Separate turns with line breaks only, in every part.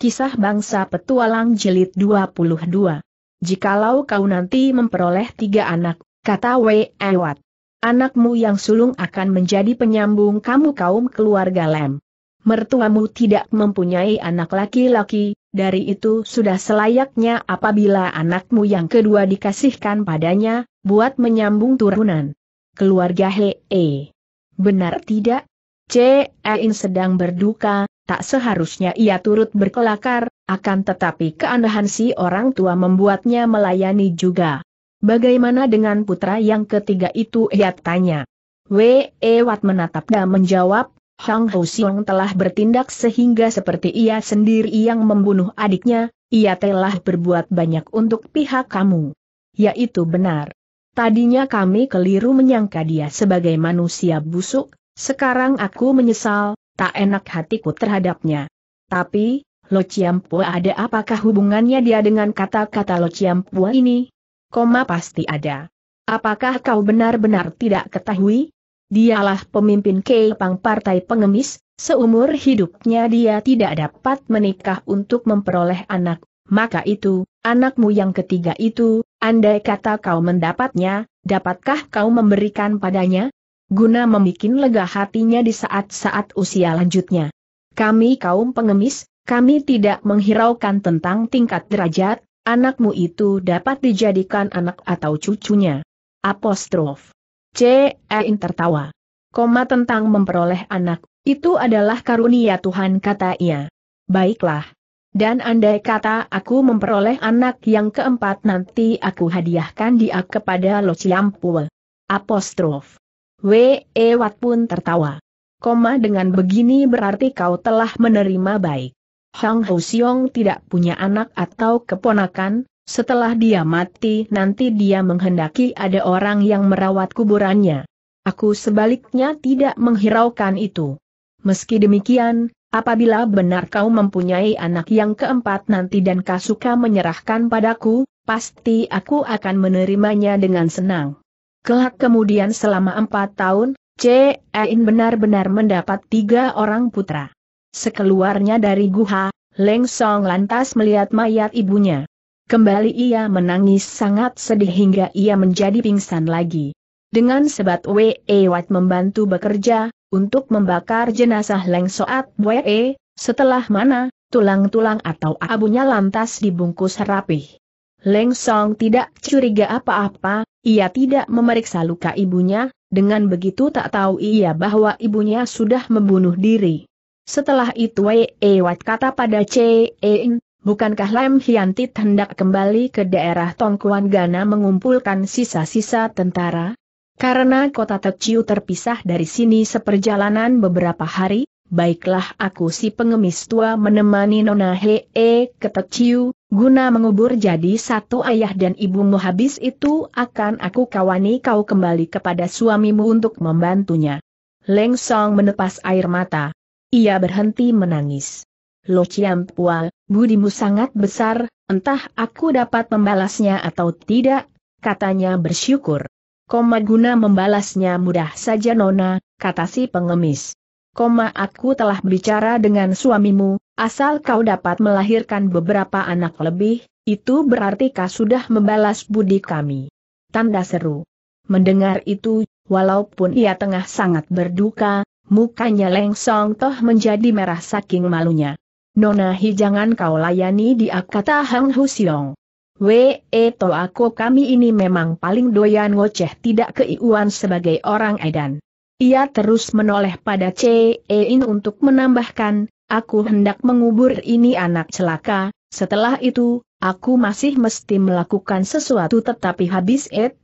Kisah Bangsa Petualang Jelit 22 Jikalau kau nanti memperoleh tiga anak, kata Wei Ewat. Anakmu yang sulung akan menjadi penyambung kamu kaum keluarga Lem. Mertuamu tidak mempunyai anak laki-laki, dari itu sudah selayaknya apabila anakmu yang kedua dikasihkan padanya, buat menyambung turunan. Keluarga Hee. Benar tidak? C In sedang berduka, tak seharusnya ia turut berkelakar, akan tetapi keanehan si orang tua membuatnya melayani juga. Bagaimana dengan putra yang ketiga itu ia tanya. Wei Wat menatap dan menjawab, Hang Ho Xiong telah bertindak sehingga seperti ia sendiri yang membunuh adiknya, ia telah berbuat banyak untuk pihak kamu. Yaitu benar. Tadinya kami keliru menyangka dia sebagai manusia busuk, sekarang aku menyesal, tak enak hatiku terhadapnya. Tapi, Lo Ciampua ada apakah hubungannya dia dengan kata-kata Lo Ciampua ini? Koma pasti ada. Apakah kau benar-benar tidak ketahui? Dialah pemimpin Keipang Partai Pengemis, seumur hidupnya dia tidak dapat menikah untuk memperoleh anak. Maka itu, anakmu yang ketiga itu, andai kata kau mendapatnya, dapatkah kau memberikan padanya? guna membuat lega hatinya di saat-saat usia lanjutnya. Kami kaum pengemis, kami tidak menghiraukan tentang tingkat derajat, anakmu itu dapat dijadikan anak atau cucunya. Apostrof. C. E. tertawa. Koma tentang memperoleh anak, itu adalah karunia Tuhan kata ia. Baiklah. Dan andai kata aku memperoleh anak yang keempat nanti aku hadiahkan dia kepada Lo Ciampue. Apostrof. We Wat pun tertawa. Koma dengan begini berarti kau telah menerima baik. Hang Hou Siong tidak punya anak atau keponakan, setelah dia mati nanti dia menghendaki ada orang yang merawat kuburannya. Aku sebaliknya tidak menghiraukan itu. Meski demikian, apabila benar kau mempunyai anak yang keempat nanti dan kau suka menyerahkan padaku, pasti aku akan menerimanya dengan senang. Kelak kemudian selama empat tahun, C. benar-benar mendapat tiga orang putra. Sekeluarnya dari guha, Leng Song lantas melihat mayat ibunya. Kembali ia menangis sangat sedih hingga ia menjadi pingsan lagi. Dengan sebat Wei Wat membantu bekerja, untuk membakar jenazah Leng Soat Wei, setelah mana, tulang-tulang atau abunya lantas dibungkus rapih. Leng Song tidak curiga apa-apa, ia tidak memeriksa luka ibunya, dengan begitu tak tahu ia bahwa ibunya sudah membunuh diri. Setelah itu Wei e Wat kata pada Che In, e bukankah Lam Hiantit hendak kembali ke daerah Tongkuan Gana mengumpulkan sisa-sisa tentara? Karena kota Teciu terpisah dari sini seperjalanan beberapa hari, baiklah aku si pengemis tua menemani Nona Hee ke Teciu, Guna mengubur jadi satu ayah dan ibumu habis itu akan aku kawani kau kembali kepada suamimu untuk membantunya. Leng Song menepas air mata. Ia berhenti menangis. Lo Chiam Pua, budimu sangat besar, entah aku dapat membalasnya atau tidak, katanya bersyukur. Koma guna membalasnya mudah saja nona, kata si pengemis. Koma aku telah bicara dengan suamimu, Asal kau dapat melahirkan beberapa anak lebih, itu berarti kau sudah membalas budi kami. Tanda seru. Mendengar itu, walaupun ia tengah sangat berduka, mukanya lengsong toh menjadi merah saking malunya. Nona Hi jangan kau layani di kata Hang Husiong. We, eh, to aku kami ini memang paling doyan ngoceh tidak keiuan sebagai orang edan. Ia terus menoleh pada E In untuk menambahkan, aku hendak mengubur ini anak celaka, setelah itu, aku masih mesti melakukan sesuatu tetapi habis it,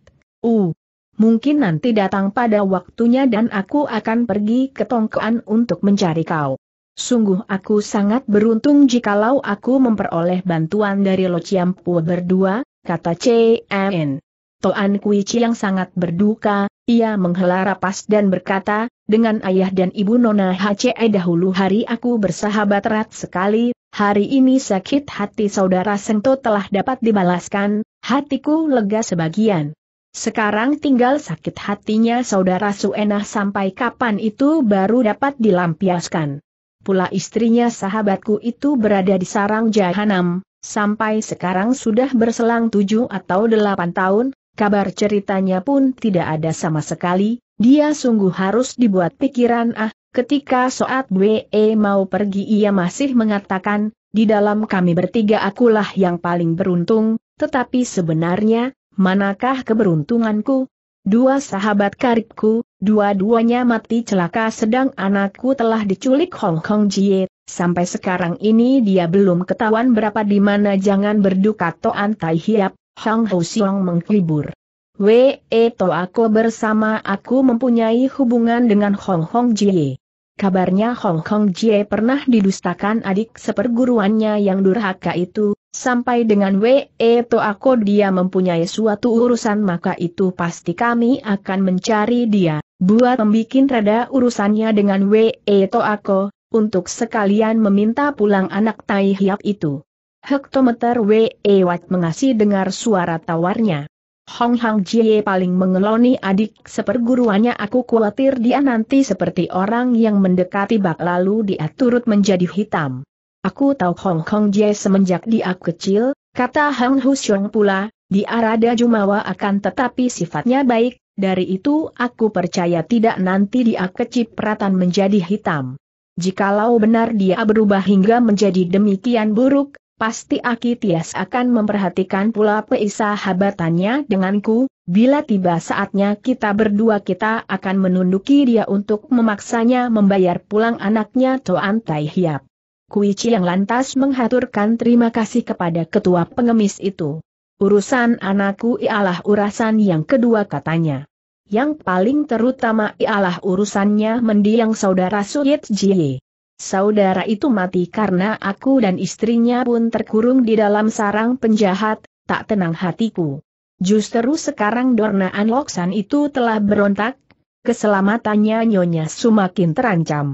uh, mungkin nanti datang pada waktunya dan aku akan pergi ke Tongkoan untuk mencari kau. Sungguh aku sangat beruntung jikalau aku memperoleh bantuan dari Lo Chiampu berdua, kata CMN. Toan Kui Chiang yang sangat berduka, ia menghela rapas dan berkata, dengan ayah dan ibu Nona HCE dahulu hari aku bersahabat erat sekali, hari ini sakit hati saudara Sengto telah dapat dibalaskan, hatiku lega sebagian. Sekarang tinggal sakit hatinya saudara Suenah sampai kapan itu baru dapat dilampiaskan. Pula istrinya sahabatku itu berada di sarang jahanam, sampai sekarang sudah berselang tujuh atau delapan tahun, kabar ceritanya pun tidak ada sama sekali, dia sungguh harus dibuat pikiran ah, ketika Soat Bwe mau pergi ia masih mengatakan, di dalam kami bertiga akulah yang paling beruntung, tetapi sebenarnya, manakah keberuntunganku? Dua sahabat karibku, dua-duanya mati celaka sedang anakku telah diculik Hong Kong Jie, sampai sekarang ini dia belum ketahuan berapa di mana jangan berduka Toan Tai Hiap, Hong Ho Siong menghibur. We To aku bersama aku mempunyai hubungan dengan Hong Hong Jie. Kabarnya Hong Hong Jie pernah didustakan adik seperguruannya yang durhaka itu, sampai dengan We To aku dia mempunyai suatu urusan maka itu pasti kami akan mencari dia, buat membikin reda urusannya dengan We To aku, untuk sekalian meminta pulang anak Tai Hiap itu. Hektometer We Wat mengasih dengar suara tawarnya. Hong Hang Jie paling mengeloni adik seperguruannya aku khawatir dia nanti seperti orang yang mendekati bak lalu dia turut menjadi hitam. Aku tahu Hong Hong Jie semenjak dia kecil, kata Hang Husyong pula, dia rada jumawa akan tetapi sifatnya baik, dari itu aku percaya tidak nanti dia kecipratan menjadi hitam. Jikalau benar dia berubah hingga menjadi demikian buruk, pasti Aki Tias akan memperhatikan pula peisahabatannya denganku, bila tiba saatnya kita berdua kita akan menunduki dia untuk memaksanya membayar pulang anaknya Toan Tai Hiap. Kui yang lantas menghaturkan terima kasih kepada ketua pengemis itu. Urusan anakku ialah urusan yang kedua katanya. Yang paling terutama ialah urusannya mendiang saudara Suyit Jie. Saudara itu mati karena aku dan istrinya pun terkurung di dalam sarang penjahat, tak tenang hatiku. Justru sekarang Dorna Anloksan itu telah berontak, keselamatannya Nyonya semakin terancam.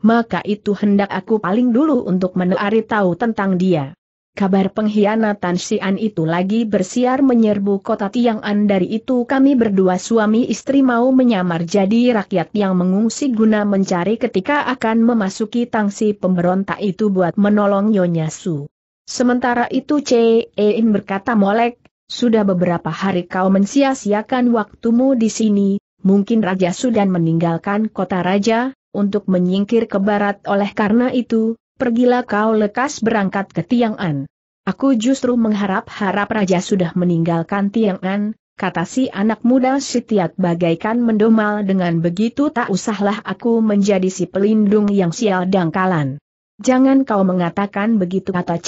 Maka itu hendak aku paling dulu untuk menarik tahu tentang dia. Kabar pengkhianatan Sian itu lagi bersiar menyerbu kota Tiang'an dari itu kami berdua suami istri mau menyamar jadi rakyat yang mengungsi guna mencari ketika akan memasuki tangsi pemberontak itu buat menolong Nyonya Su. Sementara itu Cein berkata Molek, sudah beberapa hari kau mensia-siakan waktumu di sini, mungkin Raja Sudan meninggalkan kota Raja, untuk menyingkir ke barat oleh karena itu, pergilah kau lekas berangkat ke Tiang'an. Aku justru mengharap-harap raja sudah meninggalkan Tiang'an, kata si anak muda setiap bagaikan mendomal dengan begitu tak usahlah aku menjadi si pelindung yang sial dangkalan. Jangan kau mengatakan begitu kata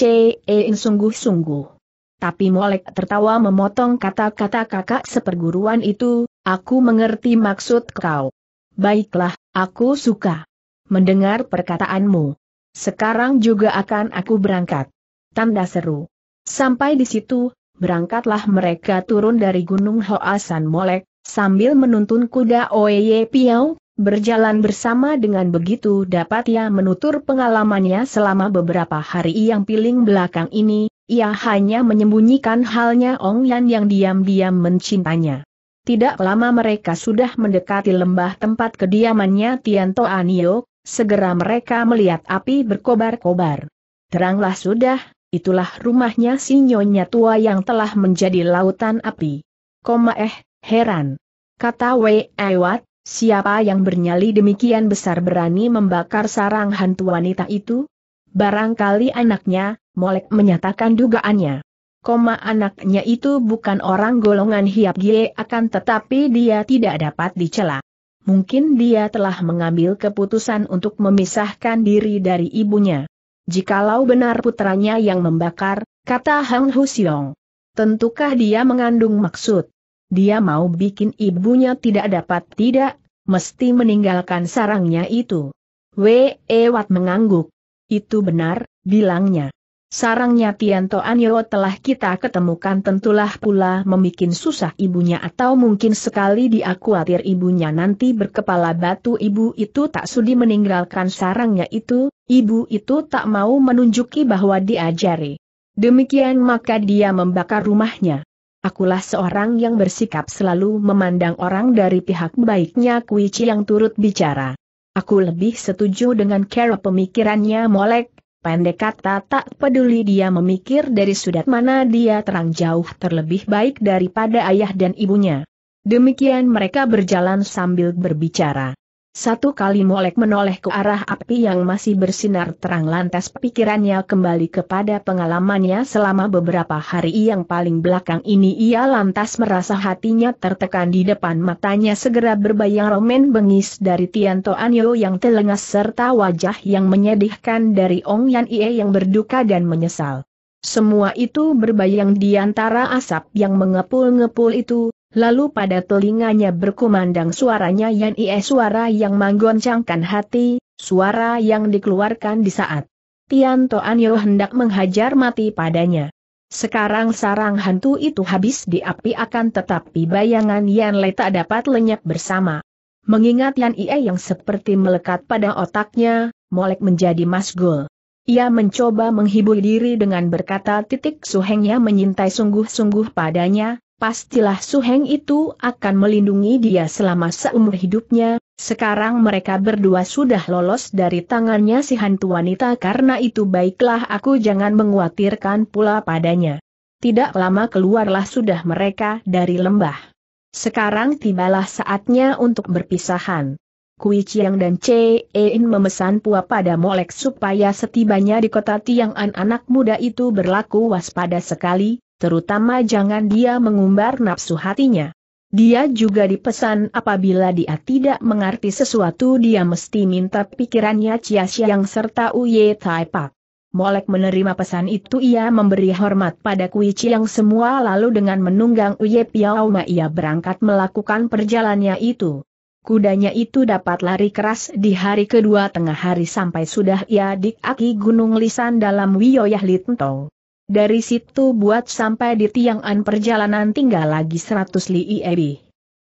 E sungguh-sungguh. Tapi Molek tertawa memotong kata-kata kakak seperguruan itu, aku mengerti maksud kau. Baiklah, aku suka mendengar perkataanmu. Sekarang juga akan aku berangkat. Tanda seru. Sampai di situ, berangkatlah mereka turun dari Gunung Hoasan Molek, sambil menuntun kuda Oeye Piau, berjalan bersama dengan begitu dapat ia menutur pengalamannya selama beberapa hari yang piling belakang ini, ia hanya menyembunyikan halnya Ong Yan yang diam-diam mencintanya. Tidak lama mereka sudah mendekati lembah tempat kediamannya Tianto Anio, segera mereka melihat api berkobar-kobar. Teranglah sudah, itulah rumahnya si nyonya tua yang telah menjadi lautan api. Koma eh, heran. Kata Wei Ewat, siapa yang bernyali demikian besar berani membakar sarang hantu wanita itu? Barangkali anaknya, Molek menyatakan dugaannya. Koma anaknya itu bukan orang golongan hiap gie akan tetapi dia tidak dapat dicela mungkin dia telah mengambil keputusan untuk memisahkan diri dari ibunya. Jikalau benar putranya yang membakar, kata Hang Husiong. Tentukah dia mengandung maksud? Dia mau bikin ibunya tidak dapat tidak, mesti meninggalkan sarangnya itu. Wei Wewat mengangguk. Itu benar, bilangnya. Sarangnya Tianto Anyo telah kita ketemukan tentulah pula memikin susah ibunya atau mungkin sekali dia khawatir ibunya nanti berkepala batu ibu itu tak sudi meninggalkan sarangnya itu, ibu itu tak mau menunjuki bahwa diajari. Demikian maka dia membakar rumahnya. Akulah seorang yang bersikap selalu memandang orang dari pihak baiknya Kuichi yang turut bicara. Aku lebih setuju dengan cara pemikirannya Molek, Pendek kata tak peduli dia memikir dari sudut mana dia terang jauh terlebih baik daripada ayah dan ibunya. Demikian mereka berjalan sambil berbicara. Satu kali molek menoleh ke arah api yang masih bersinar terang lantas pikirannya kembali kepada pengalamannya selama beberapa hari yang paling belakang ini ia lantas merasa hatinya tertekan di depan matanya segera berbayang romen bengis dari Tianto Anyo yang telengas serta wajah yang menyedihkan dari Ong Yan Ie yang berduka dan menyesal. Semua itu berbayang di antara asap yang mengepul-ngepul itu, Lalu pada telinganya berkumandang suaranya yang ie suara yang menggoncangkan hati, suara yang dikeluarkan di saat Tian Toan Yo hendak menghajar mati padanya. Sekarang sarang hantu itu habis di api akan tetapi bayangan Yan Le tak dapat lenyap bersama. Mengingat Yan Ie yang seperti melekat pada otaknya, molek menjadi masgul. Ia mencoba menghibur diri dengan berkata titik suhengnya menyintai sungguh-sungguh padanya, pastilah Suheng itu akan melindungi dia selama seumur hidupnya, sekarang mereka berdua sudah lolos dari tangannya si hantu wanita karena itu baiklah aku jangan menguatirkan pula padanya. Tidak lama keluarlah sudah mereka dari lembah. Sekarang tibalah saatnya untuk berpisahan. Kui Chiang dan Che In memesan pua pada Molek supaya setibanya di kota Tiang-an anak muda itu berlaku waspada sekali, terutama jangan dia mengumbar nafsu hatinya. Dia juga dipesan apabila dia tidak mengerti sesuatu dia mesti minta pikirannya Chia Xiang serta Uye Tai Pak. Molek menerima pesan itu ia memberi hormat pada Kui Chiang semua lalu dengan menunggang Uye Piao Ma ia berangkat melakukan perjalannya itu. Kudanya itu dapat lari keras di hari kedua tengah hari sampai sudah ia aki Gunung Lisan dalam wilayah Litentong. Dari situ buat sampai di Tiang'an perjalanan tinggal lagi 100 li ebi.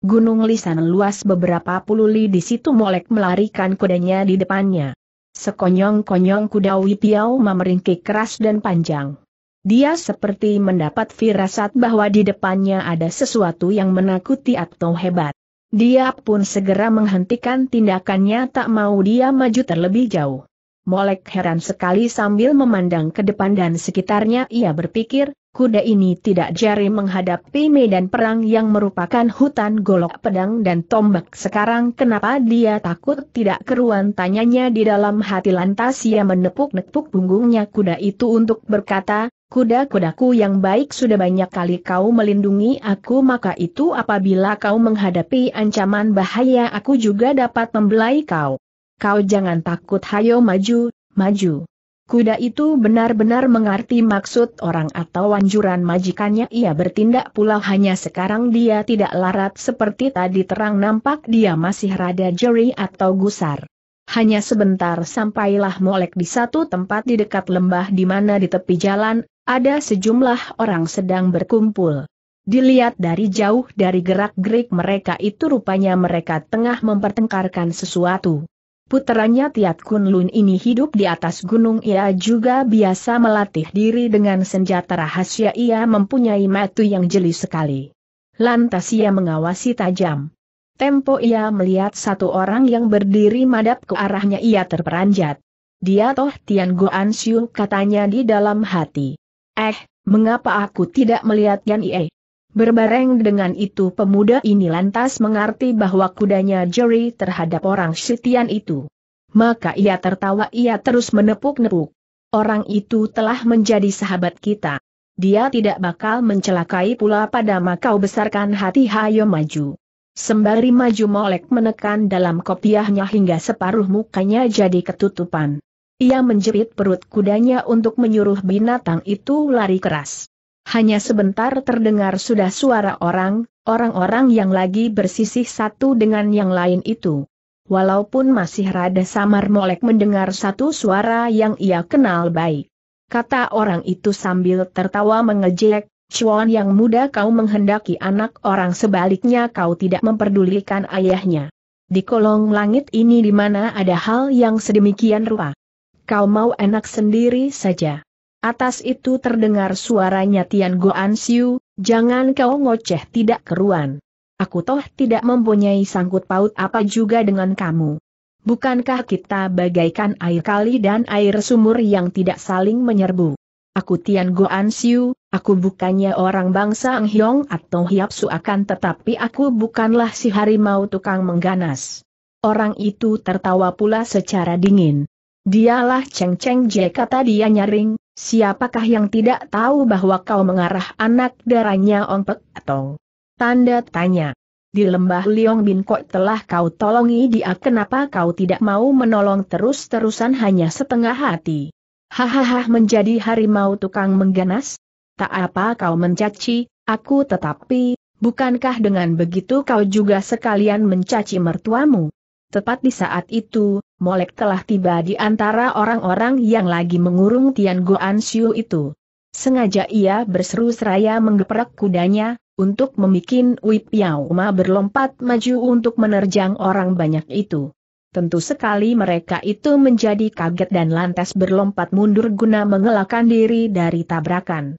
Gunung Lisan luas beberapa puluh li di situ Molek melarikan kudanya di depannya. Sekonyong-konyong kuda Wipiau memeringkik keras dan panjang. Dia seperti mendapat firasat bahwa di depannya ada sesuatu yang menakuti atau hebat. Dia pun segera menghentikan tindakannya tak mau dia maju terlebih jauh. Molek heran sekali sambil memandang ke depan dan sekitarnya ia berpikir, kuda ini tidak jari menghadapi medan perang yang merupakan hutan golok pedang dan tombak. Sekarang kenapa dia takut tidak keruan tanyanya di dalam hati lantas ia menepuk-nepuk punggungnya kuda itu untuk berkata, Kuda-kudaku yang baik sudah banyak kali kau melindungi aku maka itu apabila kau menghadapi ancaman bahaya aku juga dapat membelai kau. Kau jangan takut hayo maju, maju. Kuda itu benar-benar mengerti maksud orang atau anjuran majikannya ia bertindak pula hanya sekarang dia tidak larat seperti tadi terang nampak dia masih rada jeri atau gusar. Hanya sebentar sampailah molek di satu tempat di dekat lembah di mana di tepi jalan, ada sejumlah orang sedang berkumpul. Dilihat dari jauh dari gerak-gerik mereka itu rupanya mereka tengah mempertengkarkan sesuatu. Puteranya Tiat Kun Lun ini hidup di atas gunung ia juga biasa melatih diri dengan senjata rahasia ia mempunyai metu yang jeli sekali. Lantas ia mengawasi tajam. Tempo ia melihat satu orang yang berdiri madap ke arahnya ia terperanjat. Dia toh Tian Goan Siu katanya di dalam hati. Eh, mengapa aku tidak melihat Yan Ie? Berbareng dengan itu pemuda ini lantas mengerti bahwa kudanya Jerry terhadap orang Sitian itu. Maka ia tertawa ia terus menepuk-nepuk. Orang itu telah menjadi sahabat kita. Dia tidak bakal mencelakai pula pada makau besarkan hati hayo maju. Sembari maju molek menekan dalam kopiahnya hingga separuh mukanya jadi ketutupan. Ia menjerit perut kudanya untuk menyuruh binatang itu lari keras. Hanya sebentar terdengar sudah suara orang, orang-orang yang lagi bersisih satu dengan yang lain itu. Walaupun masih rada samar Molek mendengar satu suara yang ia kenal baik. Kata orang itu sambil tertawa mengejek, Cuan yang muda kau menghendaki anak orang sebaliknya kau tidak memperdulikan ayahnya. Di kolong langit ini di mana ada hal yang sedemikian rupa. Kau mau enak sendiri saja. Atas itu terdengar suaranya Tian Goan Siu, jangan kau ngoceh tidak keruan. Aku toh tidak mempunyai sangkut paut apa juga dengan kamu. Bukankah kita bagaikan air kali dan air sumur yang tidak saling menyerbu? Aku Tian Goan Siu, aku bukannya orang bangsa Ang Hiong atau Su akan tetapi aku bukanlah si harimau tukang mengganas. Orang itu tertawa pula secara dingin. Dialah Cheng Cheng Jie kata dia nyaring, Siapakah yang tidak tahu bahwa kau mengarah anak darahnya Ong Pek Tong? Tanda tanya. Di lembah Liong Bin Kok telah kau tolongi dia kenapa kau tidak mau menolong terus-terusan hanya setengah hati? Hahaha menjadi harimau tukang mengganas? Tak apa kau mencaci, aku tetapi, bukankah dengan begitu kau juga sekalian mencaci mertuamu? Tepat di saat itu, Molek telah tiba di antara orang-orang yang lagi mengurung Tian Goan Xiu itu. Sengaja ia berseru seraya menggeprak kudanya, untuk memikin Wip Yao Ma berlompat maju untuk menerjang orang banyak itu. Tentu sekali mereka itu menjadi kaget dan lantas berlompat mundur guna mengelakkan diri dari tabrakan.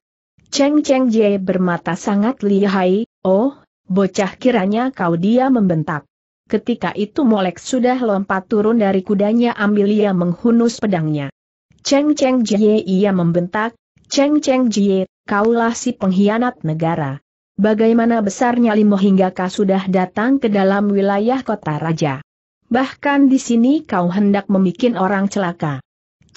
Cheng Cheng Jie bermata sangat lihai, oh, bocah kiranya kau dia membentak. Ketika itu Molek sudah lompat turun dari kudanya ambil ia menghunus pedangnya. Cheng Cheng Jie ia membentak, Cheng Cheng Jie, kaulah si pengkhianat negara. Bagaimana besarnya limo hingga kau sudah datang ke dalam wilayah kota raja. Bahkan di sini kau hendak membuat orang celaka.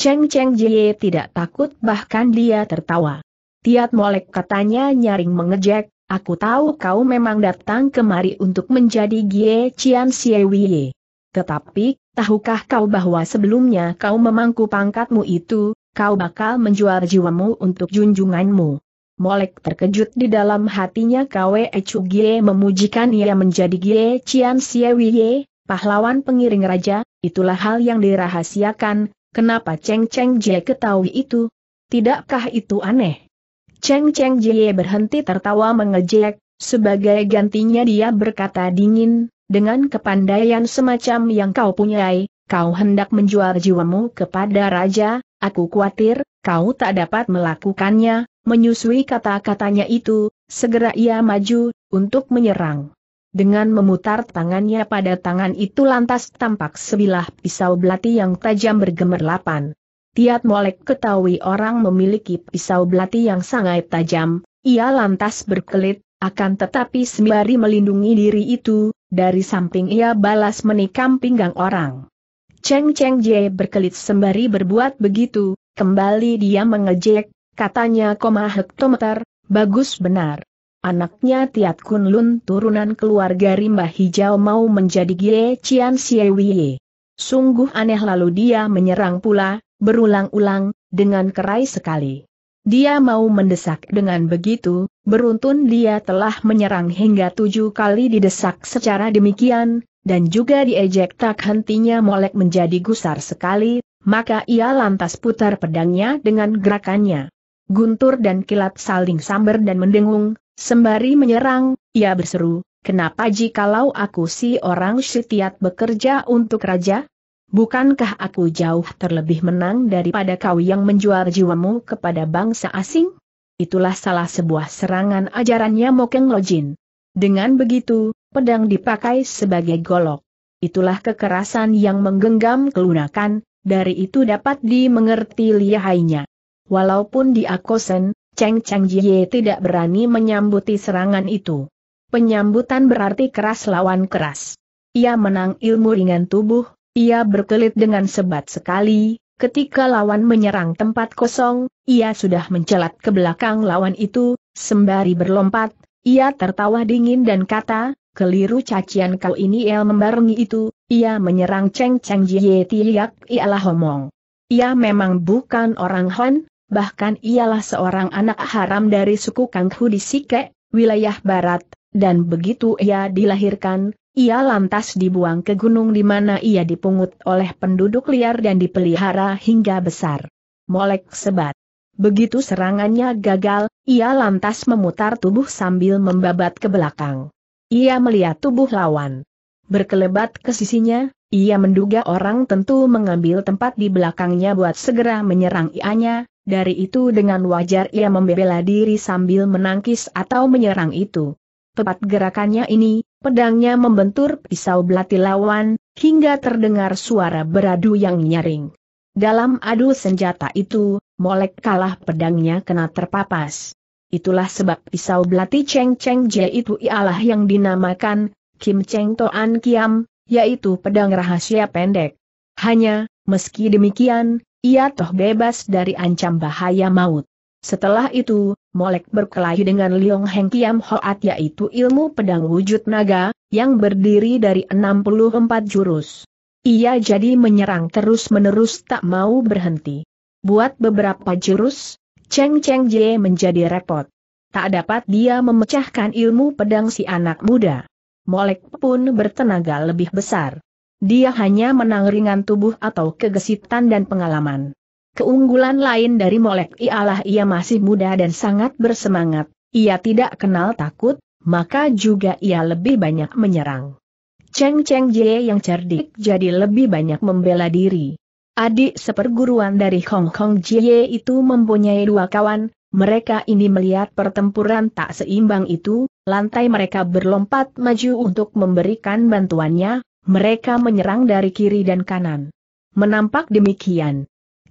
Cheng Cheng Jie tidak takut bahkan dia tertawa. Tiat Molek katanya nyaring mengejek, Aku tahu kau memang datang kemari untuk menjadi Gie Qian Wie. Tetapi, tahukah kau bahwa sebelumnya kau memangku pangkatmu itu, kau bakal menjual jiwamu untuk junjunganmu. Molek terkejut di dalam hatinya Kwe Ecu Gie memujikan ia menjadi Gie Qian Wie, pahlawan pengiring raja, itulah hal yang dirahasiakan, kenapa Cheng Cheng Jie ketahui itu? Tidakkah itu aneh? Cheng Cheng Jie berhenti tertawa mengejek, sebagai gantinya dia berkata dingin, dengan kepandaian semacam yang kau punyai, kau hendak menjual jiwamu kepada raja, aku khawatir, kau tak dapat melakukannya, menyusui kata-katanya itu, segera ia maju, untuk menyerang. Dengan memutar tangannya pada tangan itu lantas tampak sebilah pisau belati yang tajam bergemerlapan. Tiat Molek ketahui orang memiliki pisau belati yang sangat tajam, ia lantas berkelit, akan tetapi sembari melindungi diri itu, dari samping ia balas menikam pinggang orang. Cheng Cheng Jie berkelit sembari berbuat begitu, kembali dia mengejek, katanya koma hektometer, bagus benar. Anaknya Tiat Lun, turunan keluarga rimba hijau mau menjadi Gie Cian Xiewie. Sungguh aneh lalu dia menyerang pula, berulang-ulang, dengan kerai sekali. Dia mau mendesak dengan begitu, beruntun dia telah menyerang hingga tujuh kali didesak secara demikian, dan juga diejek tak hentinya molek menjadi gusar sekali, maka ia lantas putar pedangnya dengan gerakannya. Guntur dan kilat saling samber dan mendengung, sembari menyerang, ia berseru, kenapa jikalau aku si orang syitiat bekerja untuk raja? bukankah aku jauh terlebih menang daripada kau yang menjual jiwamu kepada bangsa asing? Itulah salah sebuah serangan ajarannya Mokeng Lojin. Dengan begitu, pedang dipakai sebagai golok. Itulah kekerasan yang menggenggam kelunakan, dari itu dapat dimengerti lihainya. Walaupun di Akosen, Cheng Cheng Jie tidak berani menyambuti serangan itu. Penyambutan berarti keras lawan keras. Ia menang ilmu ringan tubuh, ia berkelit dengan sebat sekali, ketika lawan menyerang tempat kosong, ia sudah mencelat ke belakang lawan itu, sembari berlompat, ia tertawa dingin dan kata, keliru cacian kau ini el membarengi itu, ia menyerang Cheng Cheng Jie Tiyak ialah homong. Ia memang bukan orang Han, bahkan ialah seorang anak haram dari suku Kanghu di Sike, wilayah barat, dan begitu ia dilahirkan, ia lantas dibuang ke gunung di mana ia dipungut oleh penduduk liar dan dipelihara hingga besar. Molek sebat. Begitu serangannya gagal, ia lantas memutar tubuh sambil membabat ke belakang. Ia melihat tubuh lawan. Berkelebat ke sisinya, ia menduga orang tentu mengambil tempat di belakangnya buat segera menyerang ianya, dari itu dengan wajar ia membela diri sambil menangkis atau menyerang itu. Tepat gerakannya ini, pedangnya membentur pisau belati lawan, hingga terdengar suara beradu yang nyaring. Dalam adu senjata itu, molek kalah pedangnya kena terpapas. Itulah sebab pisau belati Cheng Cheng Je itu ialah yang dinamakan Kim Cheng Toan Kiam, yaitu pedang rahasia pendek. Hanya, meski demikian, ia toh bebas dari ancam bahaya maut. Setelah itu, Molek berkelahi dengan Liong Heng Kiam Hoat yaitu ilmu pedang wujud naga, yang berdiri dari 64 jurus. Ia jadi menyerang terus-menerus tak mau berhenti. Buat beberapa jurus, Cheng Cheng Jie menjadi repot. Tak dapat dia memecahkan ilmu pedang si anak muda. Molek pun bertenaga lebih besar. Dia hanya menang ringan tubuh atau kegesitan dan pengalaman. Keunggulan lain dari Molek ialah ia masih muda dan sangat bersemangat, ia tidak kenal takut, maka juga ia lebih banyak menyerang. Cheng Cheng Jie yang cerdik jadi lebih banyak membela diri. Adik seperguruan dari Hong Kong Jie itu mempunyai dua kawan, mereka ini melihat pertempuran tak seimbang itu, lantai mereka berlompat maju untuk memberikan bantuannya, mereka menyerang dari kiri dan kanan. Menampak demikian,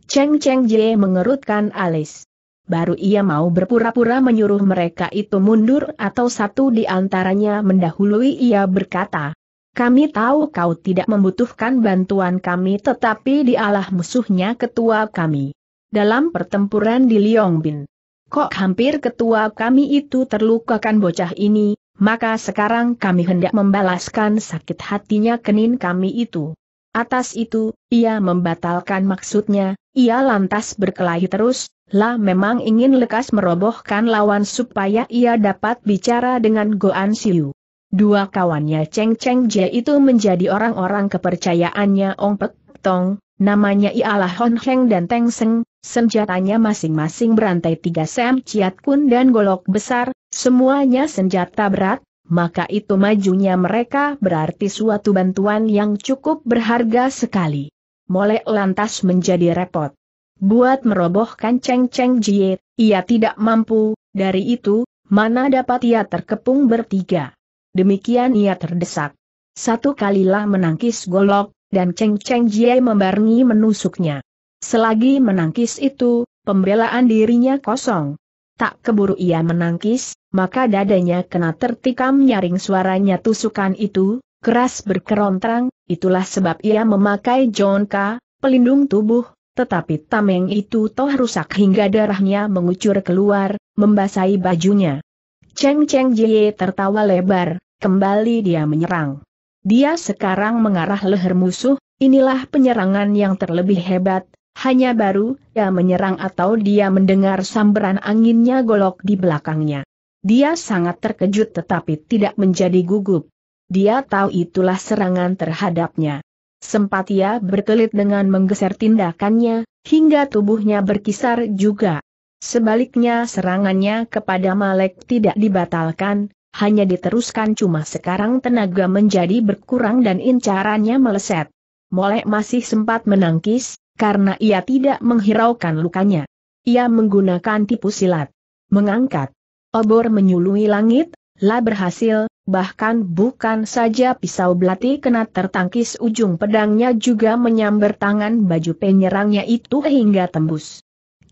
Cheng Cheng Jie mengerutkan alis. Baru ia mau berpura-pura menyuruh mereka itu mundur atau satu di antaranya mendahului ia berkata, kami tahu kau tidak membutuhkan bantuan kami tetapi dialah musuhnya ketua kami. Dalam pertempuran di Liongbin. Kok hampir ketua kami itu terlukakan bocah ini, maka sekarang kami hendak membalaskan sakit hatinya kenin kami itu. Atas itu, ia membatalkan maksudnya, ia lantas berkelahi terus, Lah memang ingin lekas merobohkan lawan supaya ia dapat bicara dengan Goan Siu. Dua kawannya Cheng Cheng Jie itu menjadi orang-orang kepercayaannya Ong Pek Tong, namanya ialah Hon Heng dan Teng Seng, senjatanya masing-masing berantai tiga sem ciat kun dan golok besar, semuanya senjata berat, maka itu majunya mereka berarti suatu bantuan yang cukup berharga sekali. Molek lantas menjadi repot. Buat merobohkan Cheng Cheng Jie, ia tidak mampu, dari itu, mana dapat ia terkepung bertiga. Demikian ia terdesak. Satu kalilah menangkis golok, dan Cheng Cheng Jie membarengi menusuknya. Selagi menangkis itu, pembelaan dirinya kosong. Tak keburu ia menangkis, maka dadanya kena tertikam nyaring suaranya tusukan itu, keras berkerontang, itulah sebab ia memakai jonka, pelindung tubuh, tetapi tameng itu toh rusak hingga darahnya mengucur keluar, membasahi bajunya. Cheng Cheng Jie tertawa lebar, kembali dia menyerang. Dia sekarang mengarah leher musuh, inilah penyerangan yang terlebih hebat, hanya baru, dia menyerang atau dia mendengar sambaran anginnya golok di belakangnya. Dia sangat terkejut tetapi tidak menjadi gugup. Dia tahu itulah serangan terhadapnya. Sempat ia berkelit dengan menggeser tindakannya, hingga tubuhnya berkisar juga. Sebaliknya serangannya kepada Malek tidak dibatalkan, hanya diteruskan cuma sekarang tenaga menjadi berkurang dan incarannya meleset. Molek masih sempat menangkis, karena ia tidak menghiraukan lukanya. Ia menggunakan tipu silat. Mengangkat. Obor menyului langit, lah berhasil, bahkan bukan saja pisau belati kena tertangkis ujung pedangnya juga menyambar tangan baju penyerangnya itu hingga tembus.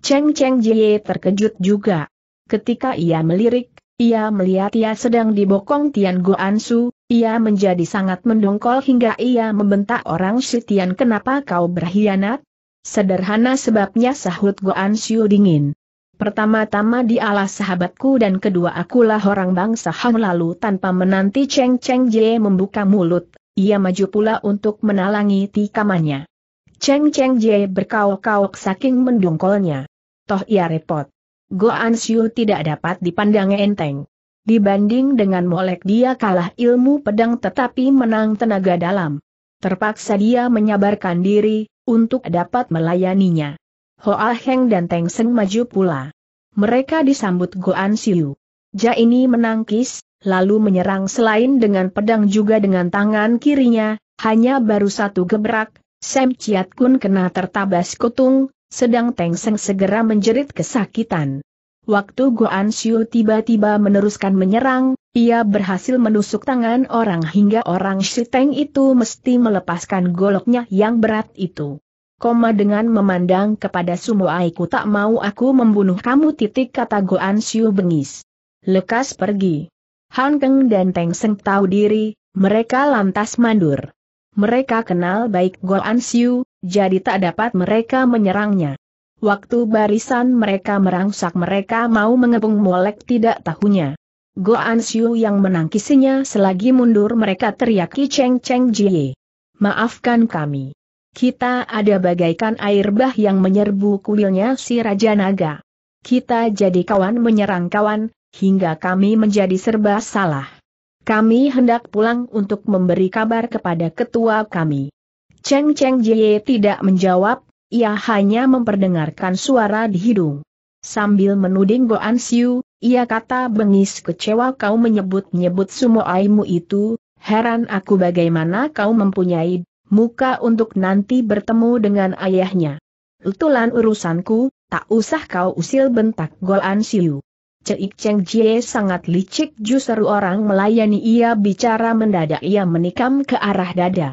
Cheng Cheng Jie terkejut juga. Ketika ia melirik, ia melihat ia sedang dibokong Tian Guansu, ia menjadi sangat mendongkol hingga ia membentak orang si Tian kenapa kau berkhianat, Sederhana sebabnya sahut Goan Siu dingin. Pertama-tama dialah sahabatku dan kedua akulah orang bangsa Han lalu tanpa menanti Cheng Cheng Jie membuka mulut, ia maju pula untuk menalangi tikamannya. Cheng Cheng Jie berkauk-kauk saking mendungkolnya. Toh ia repot. Goan Siu tidak dapat dipandang enteng. Dibanding dengan molek dia kalah ilmu pedang tetapi menang tenaga dalam. Terpaksa dia menyabarkan diri, untuk dapat melayaninya. Hoa Heng dan Teng Seng maju pula. Mereka disambut Goan Siu. Ja ini menangkis, lalu menyerang selain dengan pedang juga dengan tangan kirinya, hanya baru satu gebrak, Sam Chiat Kun kena tertabas kutung, sedang Teng Seng segera menjerit kesakitan. Waktu Goan Xiu tiba-tiba meneruskan menyerang, ia berhasil menusuk tangan orang hingga orang Shiteng itu mesti melepaskan goloknya yang berat itu. Koma dengan memandang kepada Sumo Aiku tak mau aku membunuh kamu titik kata Goan Xiu bengis. Lekas pergi. Han Keng dan Teng Seng tahu diri, mereka lantas mandur. Mereka kenal baik Goan Xiu, jadi tak dapat mereka menyerangnya. Waktu barisan mereka merangsak mereka mau mengepung molek tidak tahunya. Goan Xiu yang menangkisinya selagi mundur mereka teriaki Cheng Cheng Jie. Maafkan kami. Kita ada bagaikan air bah yang menyerbu kuilnya si Raja Naga. Kita jadi kawan menyerang kawan, hingga kami menjadi serba salah. Kami hendak pulang untuk memberi kabar kepada ketua kami. Cheng Cheng Jie tidak menjawab, ia hanya memperdengarkan suara di hidung. Sambil menuding Goan Siu, ia kata bengis kecewa kau menyebut-nyebut semua sumoaimu itu, heran aku bagaimana kau mempunyai muka untuk nanti bertemu dengan ayahnya. Utulan urusanku, tak usah kau usil bentak Goan Siu. Ceik Cheng Jie sangat licik justru orang melayani ia bicara mendadak ia menikam ke arah dada.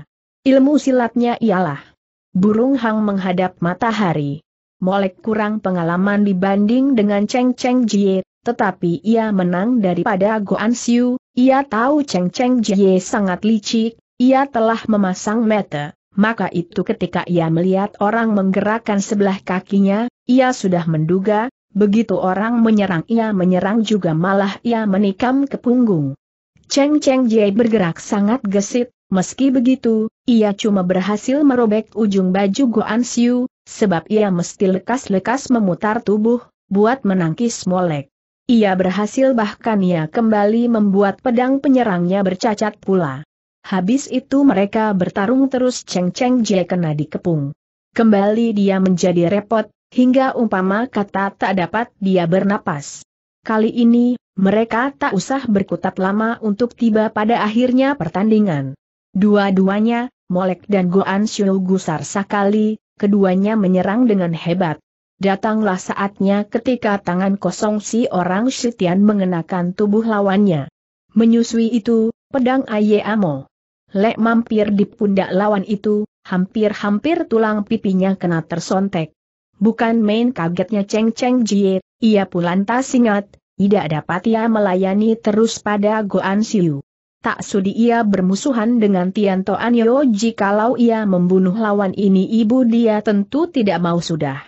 Ilmu silatnya ialah Burung Hang menghadap matahari. Molek kurang pengalaman dibanding dengan Cheng Cheng Jie, tetapi ia menang daripada Goan Siu, ia tahu Cheng Cheng Jie sangat licik, ia telah memasang mata. Maka itu ketika ia melihat orang menggerakkan sebelah kakinya, ia sudah menduga, begitu orang menyerang ia menyerang juga malah ia menikam ke punggung. Cheng Cheng Jie bergerak sangat gesit, Meski begitu, ia cuma berhasil merobek ujung baju Goan Siu, sebab ia mesti lekas-lekas memutar tubuh, buat menangkis molek. Ia berhasil bahkan ia kembali membuat pedang penyerangnya bercacat pula. Habis itu mereka bertarung terus ceng-ceng je kena dikepung. Kembali dia menjadi repot, hingga umpama kata tak dapat dia bernapas. Kali ini, mereka tak usah berkutat lama untuk tiba pada akhirnya pertandingan. Dua-duanya, Molek dan Goan Xiu gusar sekali, keduanya menyerang dengan hebat. Datanglah saatnya ketika tangan kosong si orang Shitian mengenakan tubuh lawannya. Menyusui itu, pedang Aye Amo. Lek mampir di pundak lawan itu, hampir-hampir tulang pipinya kena tersontek. Bukan main kagetnya Cheng Cheng Jie, ia pun lantas ingat, tidak dapat ia melayani terus pada Goan Xiu tak sudi ia bermusuhan dengan Tianto Anyo jikalau ia membunuh lawan ini ibu dia tentu tidak mau sudah.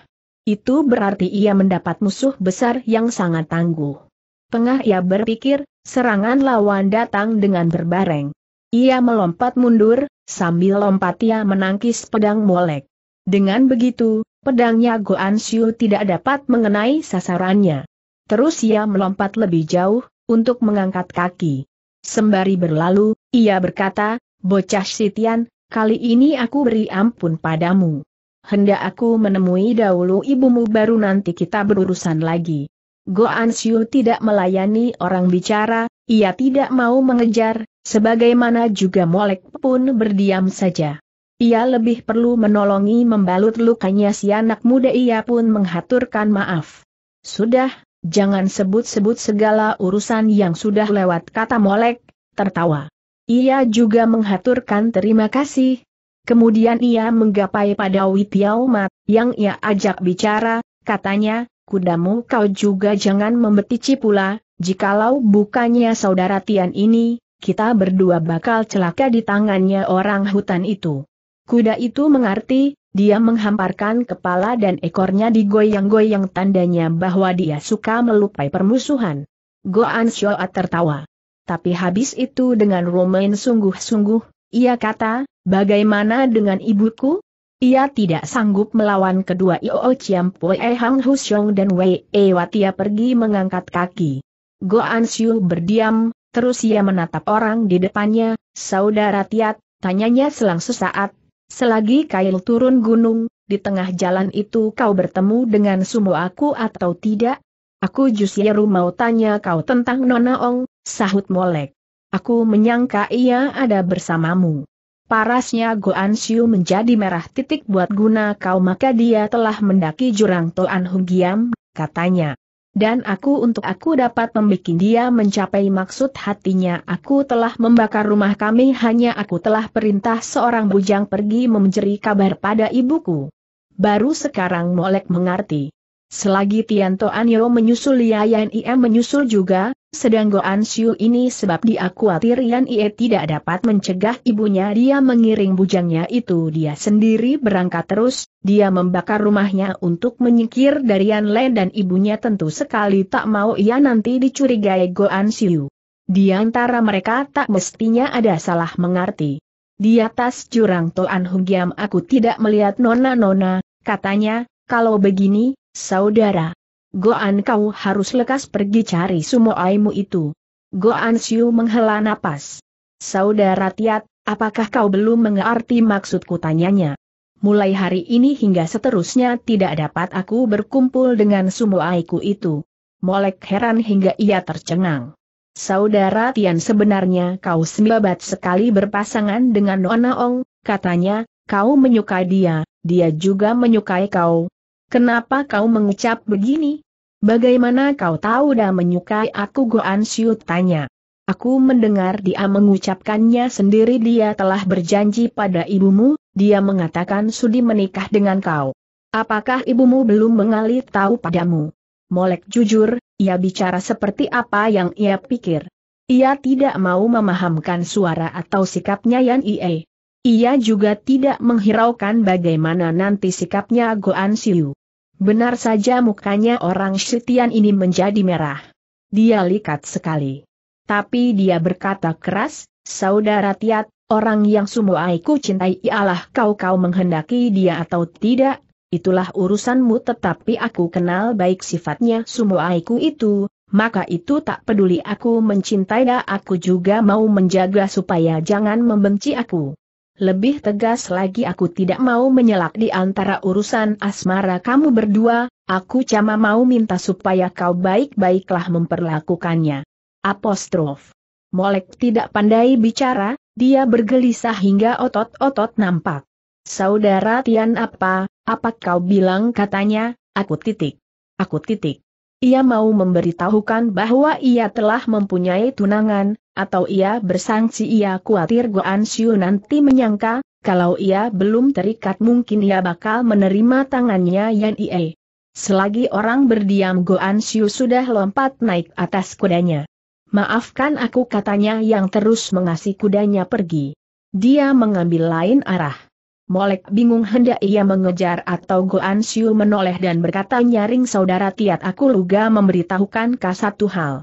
Itu berarti ia mendapat musuh besar yang sangat tangguh. Tengah ia berpikir, serangan lawan datang dengan berbareng. Ia melompat mundur, sambil lompat ia menangkis pedang molek. Dengan begitu, pedangnya Goan Siu tidak dapat mengenai sasarannya. Terus ia melompat lebih jauh, untuk mengangkat kaki. Sembari berlalu, ia berkata, Bocah Sitian, kali ini aku beri ampun padamu. Hendak aku menemui dahulu ibumu baru nanti kita berurusan lagi. Goan Siu tidak melayani orang bicara, ia tidak mau mengejar, sebagaimana juga Molek pun berdiam saja. Ia lebih perlu menolongi membalut lukanya si anak muda ia pun menghaturkan maaf. Sudah, Jangan sebut-sebut segala urusan yang sudah lewat kata Molek, tertawa. Ia juga menghaturkan terima kasih. Kemudian ia menggapai pada Witiao Mat, yang ia ajak bicara, katanya, kudamu kau juga jangan membetici pula, jikalau bukannya saudara Tian ini, kita berdua bakal celaka di tangannya orang hutan itu. Kuda itu mengerti, dia menghamparkan kepala dan ekornya digoyang-goyang tandanya bahwa dia suka melupai permusuhan. Goan Shoa tertawa. Tapi habis itu dengan Romain sungguh-sungguh, ia kata, bagaimana dengan ibuku? Ia tidak sanggup melawan kedua Ioo Chiam Pue Hang Husyong dan Wei E pergi mengangkat kaki. Goan Xiu berdiam, terus ia menatap orang di depannya, saudara Tiat, tanyanya selang sesaat, Selagi Kail turun gunung, di tengah jalan itu kau bertemu dengan sumo aku atau tidak? Aku justru mau tanya kau tentang Nona Ong, sahut Molek. Aku menyangka ia ada bersamamu. Parasnya Goan Siu menjadi merah titik buat guna kau maka dia telah mendaki jurang Toan Hugiam, katanya. Dan aku untuk aku dapat membuat dia mencapai maksud hatinya aku telah membakar rumah kami hanya aku telah perintah seorang bujang pergi memberi kabar pada ibuku. Baru sekarang Molek mengerti. Selagi Tianto Anyo menyusul Yayan Ie menyusul juga, sedang Goan Siu ini sebab dia khawatir Yan Ie tidak dapat mencegah ibunya dia mengiring bujangnya itu dia sendiri berangkat terus, dia membakar rumahnya untuk menyingkir dari Yan Le dan ibunya tentu sekali tak mau ia nanti dicurigai Goan Siu. Di antara mereka tak mestinya ada salah mengerti. Di atas jurang Toan Hung aku tidak melihat nona-nona, katanya, kalau begini, Saudara, Goan kau harus lekas pergi cari sumoaimu itu. Goan Siu menghela napas. Saudara Tiat, apakah kau belum mengerti maksudku tanyanya? Mulai hari ini hingga seterusnya tidak dapat aku berkumpul dengan aiku itu. Molek heran hingga ia tercengang. Saudara Tian sebenarnya kau sembabat sekali berpasangan dengan Nona Ong, katanya, kau menyukai dia, dia juga menyukai kau, Kenapa kau mengucap begini? Bagaimana kau tahu dan menyukai aku Goan Siu tanya. Aku mendengar dia mengucapkannya sendiri dia telah berjanji pada ibumu, dia mengatakan sudi menikah dengan kau. Apakah ibumu belum mengalir tahu padamu? Molek jujur, ia bicara seperti apa yang ia pikir. Ia tidak mau memahamkan suara atau sikapnya Yan Ie. Ia juga tidak menghiraukan bagaimana nanti sikapnya Goan Siu. Benar saja mukanya orang Syitian ini menjadi merah. Dia likat sekali. Tapi dia berkata keras, Saudara Tiat, orang yang semua aku cintai ialah kau-kau menghendaki dia atau tidak, itulah urusanmu tetapi aku kenal baik sifatnya semua aku itu, maka itu tak peduli aku mencintai dia aku juga mau menjaga supaya jangan membenci aku. Lebih tegas lagi aku tidak mau menyelak di antara urusan asmara kamu berdua, aku cama mau minta supaya kau baik-baiklah memperlakukannya. Apostrof. Molek tidak pandai bicara, dia bergelisah hingga otot-otot nampak. Saudara Tian apa, apa kau bilang katanya, aku titik. Aku titik. Ia mau memberitahukan bahwa ia telah mempunyai tunangan, atau ia bersangsi ia khawatir Goan Siu nanti menyangka, kalau ia belum terikat mungkin ia bakal menerima tangannya Yan Ie. Selagi orang berdiam Goan Siu sudah lompat naik atas kudanya. Maafkan aku katanya yang terus mengasih kudanya pergi. Dia mengambil lain arah. Molek bingung hendak ia mengejar atau Goan Siu menoleh dan berkata nyaring saudara tiat aku luga memberitahukan kasat satu hal.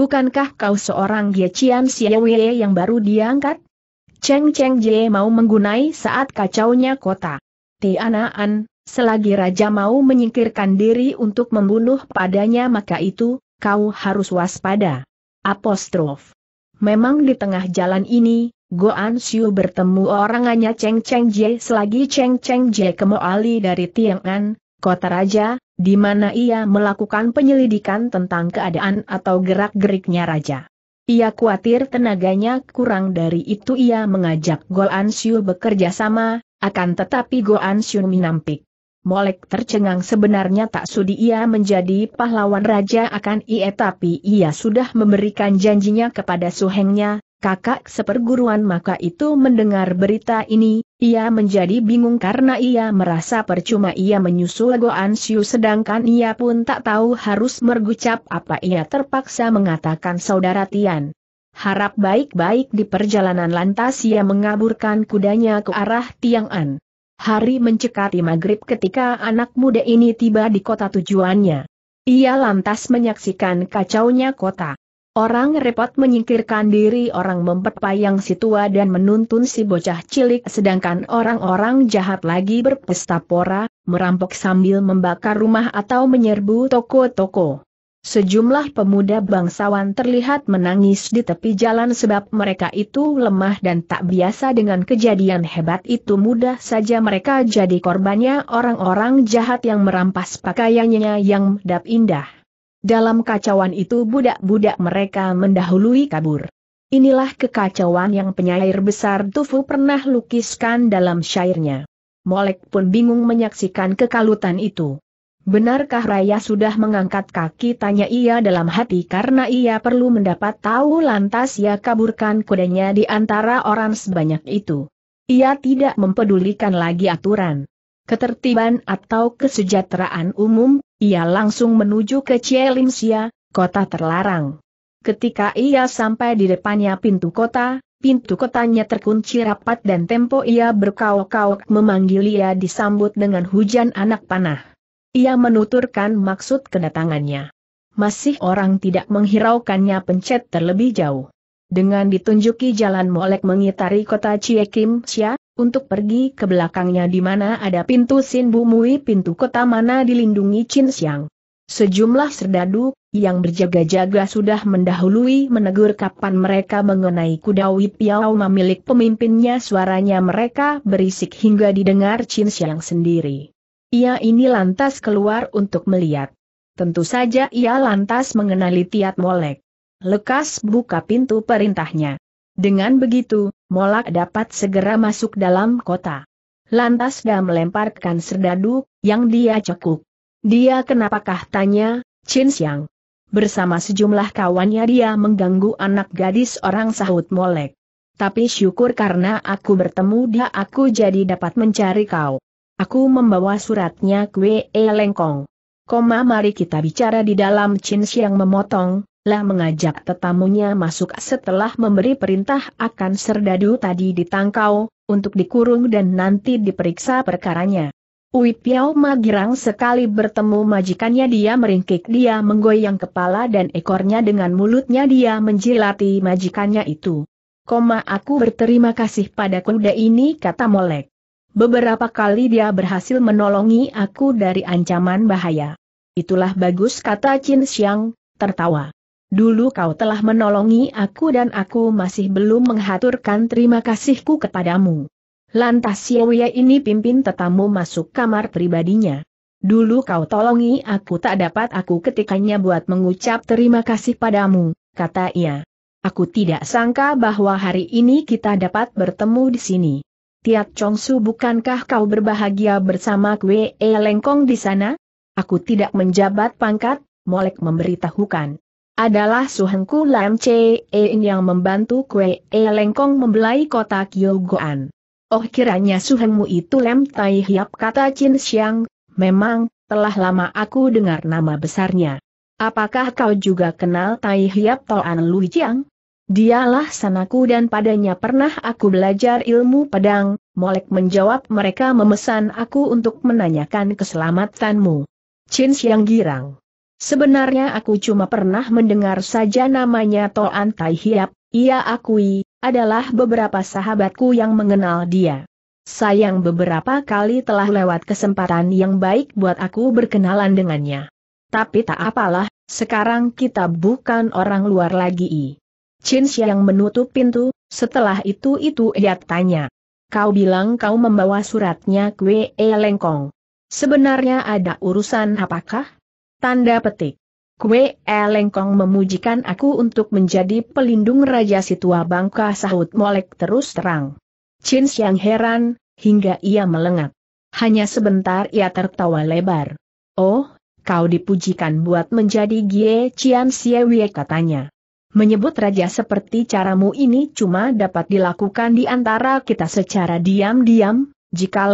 Bukankah kau seorang Ye Chian Xiewe yang baru diangkat? Cheng Cheng Jie mau menggunai saat kacaunya kota. Tianaan, selagi raja mau menyingkirkan diri untuk membunuh padanya maka itu, kau harus waspada. Apostrof. Memang di tengah jalan ini, Goan Xiu bertemu orangannya Cheng Cheng Jie selagi Cheng Cheng Jie kemoali dari Tiangan, kota raja, di mana ia melakukan penyelidikan tentang keadaan atau gerak-geriknya raja. Ia khawatir tenaganya kurang dari itu ia mengajak Go Siu bekerja sama, akan tetapi Go Siu menampik. Molek tercengang sebenarnya tak sudi ia menjadi pahlawan raja akan ia tapi ia sudah memberikan janjinya kepada suhengnya, kakak seperguruan maka itu mendengar berita ini, ia menjadi bingung karena ia merasa percuma ia menyusul Goan Siu sedangkan ia pun tak tahu harus mergucap apa ia terpaksa mengatakan saudara Tian. Harap baik-baik di perjalanan lantas ia mengaburkan kudanya ke arah Tiang'an. Hari mencekati maghrib ketika anak muda ini tiba di kota tujuannya. Ia lantas menyaksikan kacaunya kota. Orang repot menyingkirkan diri orang memperpayang si tua dan menuntun si bocah cilik sedangkan orang-orang jahat lagi berpesta pora, merampok sambil membakar rumah atau menyerbu toko-toko. Sejumlah pemuda bangsawan terlihat menangis di tepi jalan sebab mereka itu lemah dan tak biasa dengan kejadian hebat itu mudah saja mereka jadi korbannya orang-orang jahat yang merampas pakaiannya yang dap indah. Dalam kacauan itu budak-budak mereka mendahului kabur. Inilah kekacauan yang penyair besar Tufu pernah lukiskan dalam syairnya. Molek pun bingung menyaksikan kekalutan itu. Benarkah Raya sudah mengangkat kaki tanya ia dalam hati karena ia perlu mendapat tahu lantas ia kaburkan kudanya di antara orang sebanyak itu. Ia tidak mempedulikan lagi aturan, ketertiban atau kesejahteraan umum, ia langsung menuju ke Cielimsia, kota terlarang. Ketika ia sampai di depannya pintu kota, pintu kotanya terkunci rapat dan tempo ia berkauk kauk memanggil ia disambut dengan hujan anak panah. Ia menuturkan maksud kedatangannya. Masih orang tidak menghiraukannya pencet terlebih jauh. Dengan ditunjuki jalan molek mengitari kota Chiekim, Sia, untuk pergi ke belakangnya di mana ada pintu Sin Bumui pintu kota mana dilindungi Chin Siang. Sejumlah serdadu, yang berjaga-jaga sudah mendahului menegur kapan mereka mengenai kuda Wipiao milik pemimpinnya suaranya mereka berisik hingga didengar Chin Siang sendiri. Ia ini lantas keluar untuk melihat. Tentu saja ia lantas mengenali Tiat Molek. Lekas buka pintu perintahnya. Dengan begitu, Molak dapat segera masuk dalam kota. Lantas dia melemparkan serdadu, yang dia cekuk. Dia kenapakah tanya, Chin Xiang. Bersama sejumlah kawannya dia mengganggu anak gadis orang sahut Molek. Tapi syukur karena aku bertemu dia aku jadi dapat mencari kau. Aku membawa suratnya kue e lengkong. Koma mari kita bicara di dalam Chin Xiang memotong, lah mengajak tetamunya masuk setelah memberi perintah akan serdadu tadi ditangkau, untuk dikurung dan nanti diperiksa perkaranya. Ui Piao Magirang sekali bertemu majikannya dia meringkik dia menggoyang kepala dan ekornya dengan mulutnya dia menjilati majikannya itu. Koma aku berterima kasih pada kuda ini kata Molek. Beberapa kali dia berhasil menolongi aku dari ancaman bahaya. Itulah bagus kata Chin Xiang, tertawa. Dulu kau telah menolongi aku dan aku masih belum menghaturkan terima kasihku kepadamu. Lantas Siowia ini pimpin tetamu masuk kamar pribadinya. Dulu kau tolongi aku tak dapat aku ketikannya buat mengucap terima kasih padamu, kata ia. Aku tidak sangka bahwa hari ini kita dapat bertemu di sini. Tiat Chongsu bukankah kau berbahagia bersama Kwe E Lengkong di sana? Aku tidak menjabat pangkat, Molek memberitahukan adalah Suhengku Lam Che In yang membantu Kue E Lengkong membelai kota Kyogoan. Oh kiranya Suhengmu itu Lam Tai Hiap kata Chin Xiang, memang, telah lama aku dengar nama besarnya. Apakah kau juga kenal Tai Hiap Toan Lui Jiang? Dialah sanaku dan padanya pernah aku belajar ilmu pedang, Molek menjawab mereka memesan aku untuk menanyakan keselamatanmu. Chin Xiang girang. Sebenarnya aku cuma pernah mendengar saja namanya Toan Tai Hiap, ia akui, adalah beberapa sahabatku yang mengenal dia. Sayang beberapa kali telah lewat kesempatan yang baik buat aku berkenalan dengannya. Tapi tak apalah, sekarang kita bukan orang luar lagi Chin yang menutup pintu, setelah itu itu ia tanya. Kau bilang kau membawa suratnya kue lengkong. Sebenarnya ada urusan apakah? Tanda petik. Kue Elengkong memujikan aku untuk menjadi pelindung Raja Situa Bangka sahut Molek terus terang. Chin Siang heran, hingga ia melengat. Hanya sebentar ia tertawa lebar. Oh, kau dipujikan buat menjadi Gie Chian Siewie katanya. Menyebut raja seperti caramu ini cuma dapat dilakukan di antara kita secara diam-diam, jika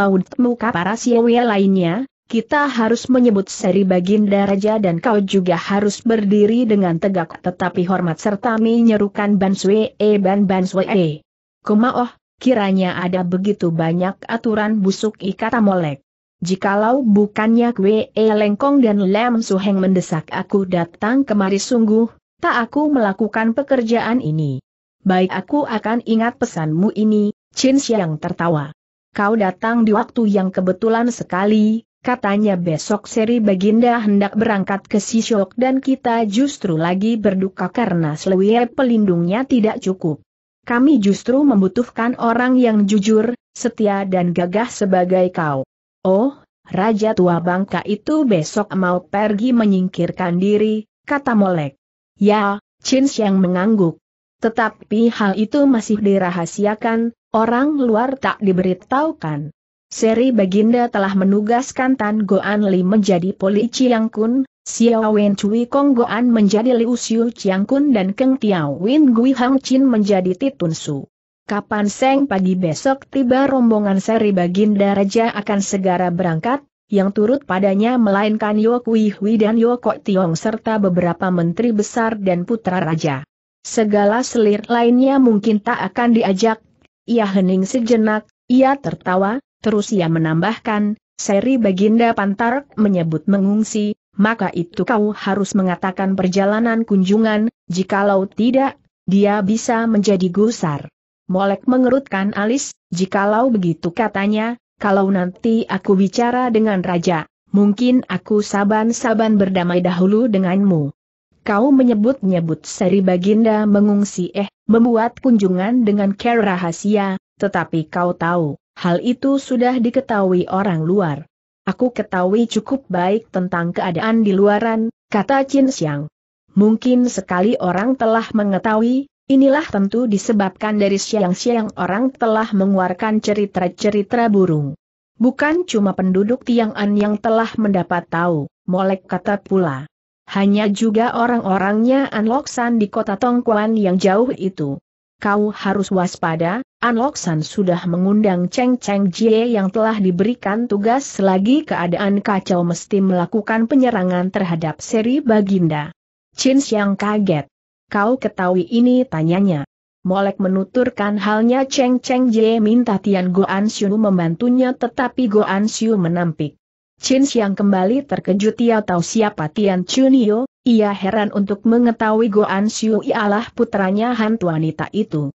muka para Siewie lainnya, kita harus menyebut seri baginda raja dan kau juga harus berdiri dengan tegak tetapi hormat serta menyerukan Banswe E Ban eh, Banswe E. Eh. Kumaoh, kiranya ada begitu banyak aturan busuk ikata molek. Jikalau bukannya Kwe E eh, Lengkong dan Lem Suheng mendesak aku datang kemari sungguh, tak aku melakukan pekerjaan ini. Baik aku akan ingat pesanmu ini, Chin Xiang tertawa. Kau datang di waktu yang kebetulan sekali, Katanya besok seri Baginda hendak berangkat ke Sisyok dan kita justru lagi berduka karena Slewier pelindungnya tidak cukup. Kami justru membutuhkan orang yang jujur, setia dan gagah sebagai kau. Oh, Raja Tua Bangka itu besok mau pergi menyingkirkan diri, kata Molek. Ya, Chin yang mengangguk. Tetapi hal itu masih dirahasiakan, orang luar tak diberitahukan. Seri Baginda telah menugaskan Tan Goan Li menjadi Poli Chiang Kun, Xiao Wen Cui Kong Goan menjadi Liu Xiu Chiang Kun dan Keng Tiao Win Gui Hang Chin menjadi Titun Su. Kapan Seng pagi besok tiba rombongan Seri Baginda Raja akan segera berangkat, yang turut padanya melainkan Yo Kui Hui dan Yo Kok Tiong serta beberapa menteri besar dan putra raja. Segala selir lainnya mungkin tak akan diajak, ia hening sejenak, ia tertawa, Terus ia menambahkan, Seri Baginda Pantark menyebut mengungsi, maka itu kau harus mengatakan perjalanan kunjungan, jikalau tidak, dia bisa menjadi gusar. Molek mengerutkan alis, jikalau begitu katanya, kalau nanti aku bicara dengan raja, mungkin aku saban-saban berdamai dahulu denganmu. Kau menyebut-nyebut seri baginda mengungsi eh, membuat kunjungan dengan care rahasia, tetapi kau tahu. Hal itu sudah diketahui orang luar. Aku ketahui cukup baik tentang keadaan di luaran, kata Chin Xiang. Mungkin sekali orang telah mengetahui, inilah tentu disebabkan dari siang-siang orang telah mengeluarkan cerita-cerita burung. Bukan cuma penduduk Tiang'an yang telah mendapat tahu, Molek kata pula. Hanya juga orang-orangnya Anloksan di kota Tongkuan yang jauh itu. Kau harus waspada, An Loksan sudah mengundang Cheng Cheng Jie yang telah diberikan tugas selagi keadaan kacau mesti melakukan penyerangan terhadap seri Baginda. Chin Xiang kaget. Kau ketahui ini tanyanya. Molek menuturkan halnya Cheng Cheng Jie minta Tian Goan Xiu membantunya tetapi Goan Xiu menampik. Chin Xiang kembali terkejut ia tahu siapa Tian Chunio, ia heran untuk mengetahui Goan Xiu ialah putranya hantu wanita itu.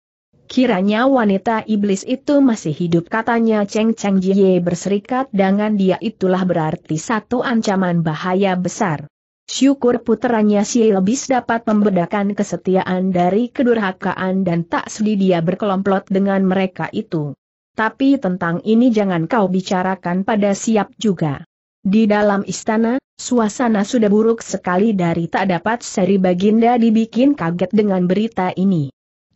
Kiranya wanita iblis itu masih hidup katanya Cheng Cheng Jie berserikat dengan dia itulah berarti satu ancaman bahaya besar. Syukur puteranya si lebih dapat membedakan kesetiaan dari kedurhakaan dan tak sedih dia berkelompok dengan mereka itu. Tapi tentang ini jangan kau bicarakan pada siap juga. Di dalam istana, suasana sudah buruk sekali dari tak dapat seri baginda dibikin kaget dengan berita ini.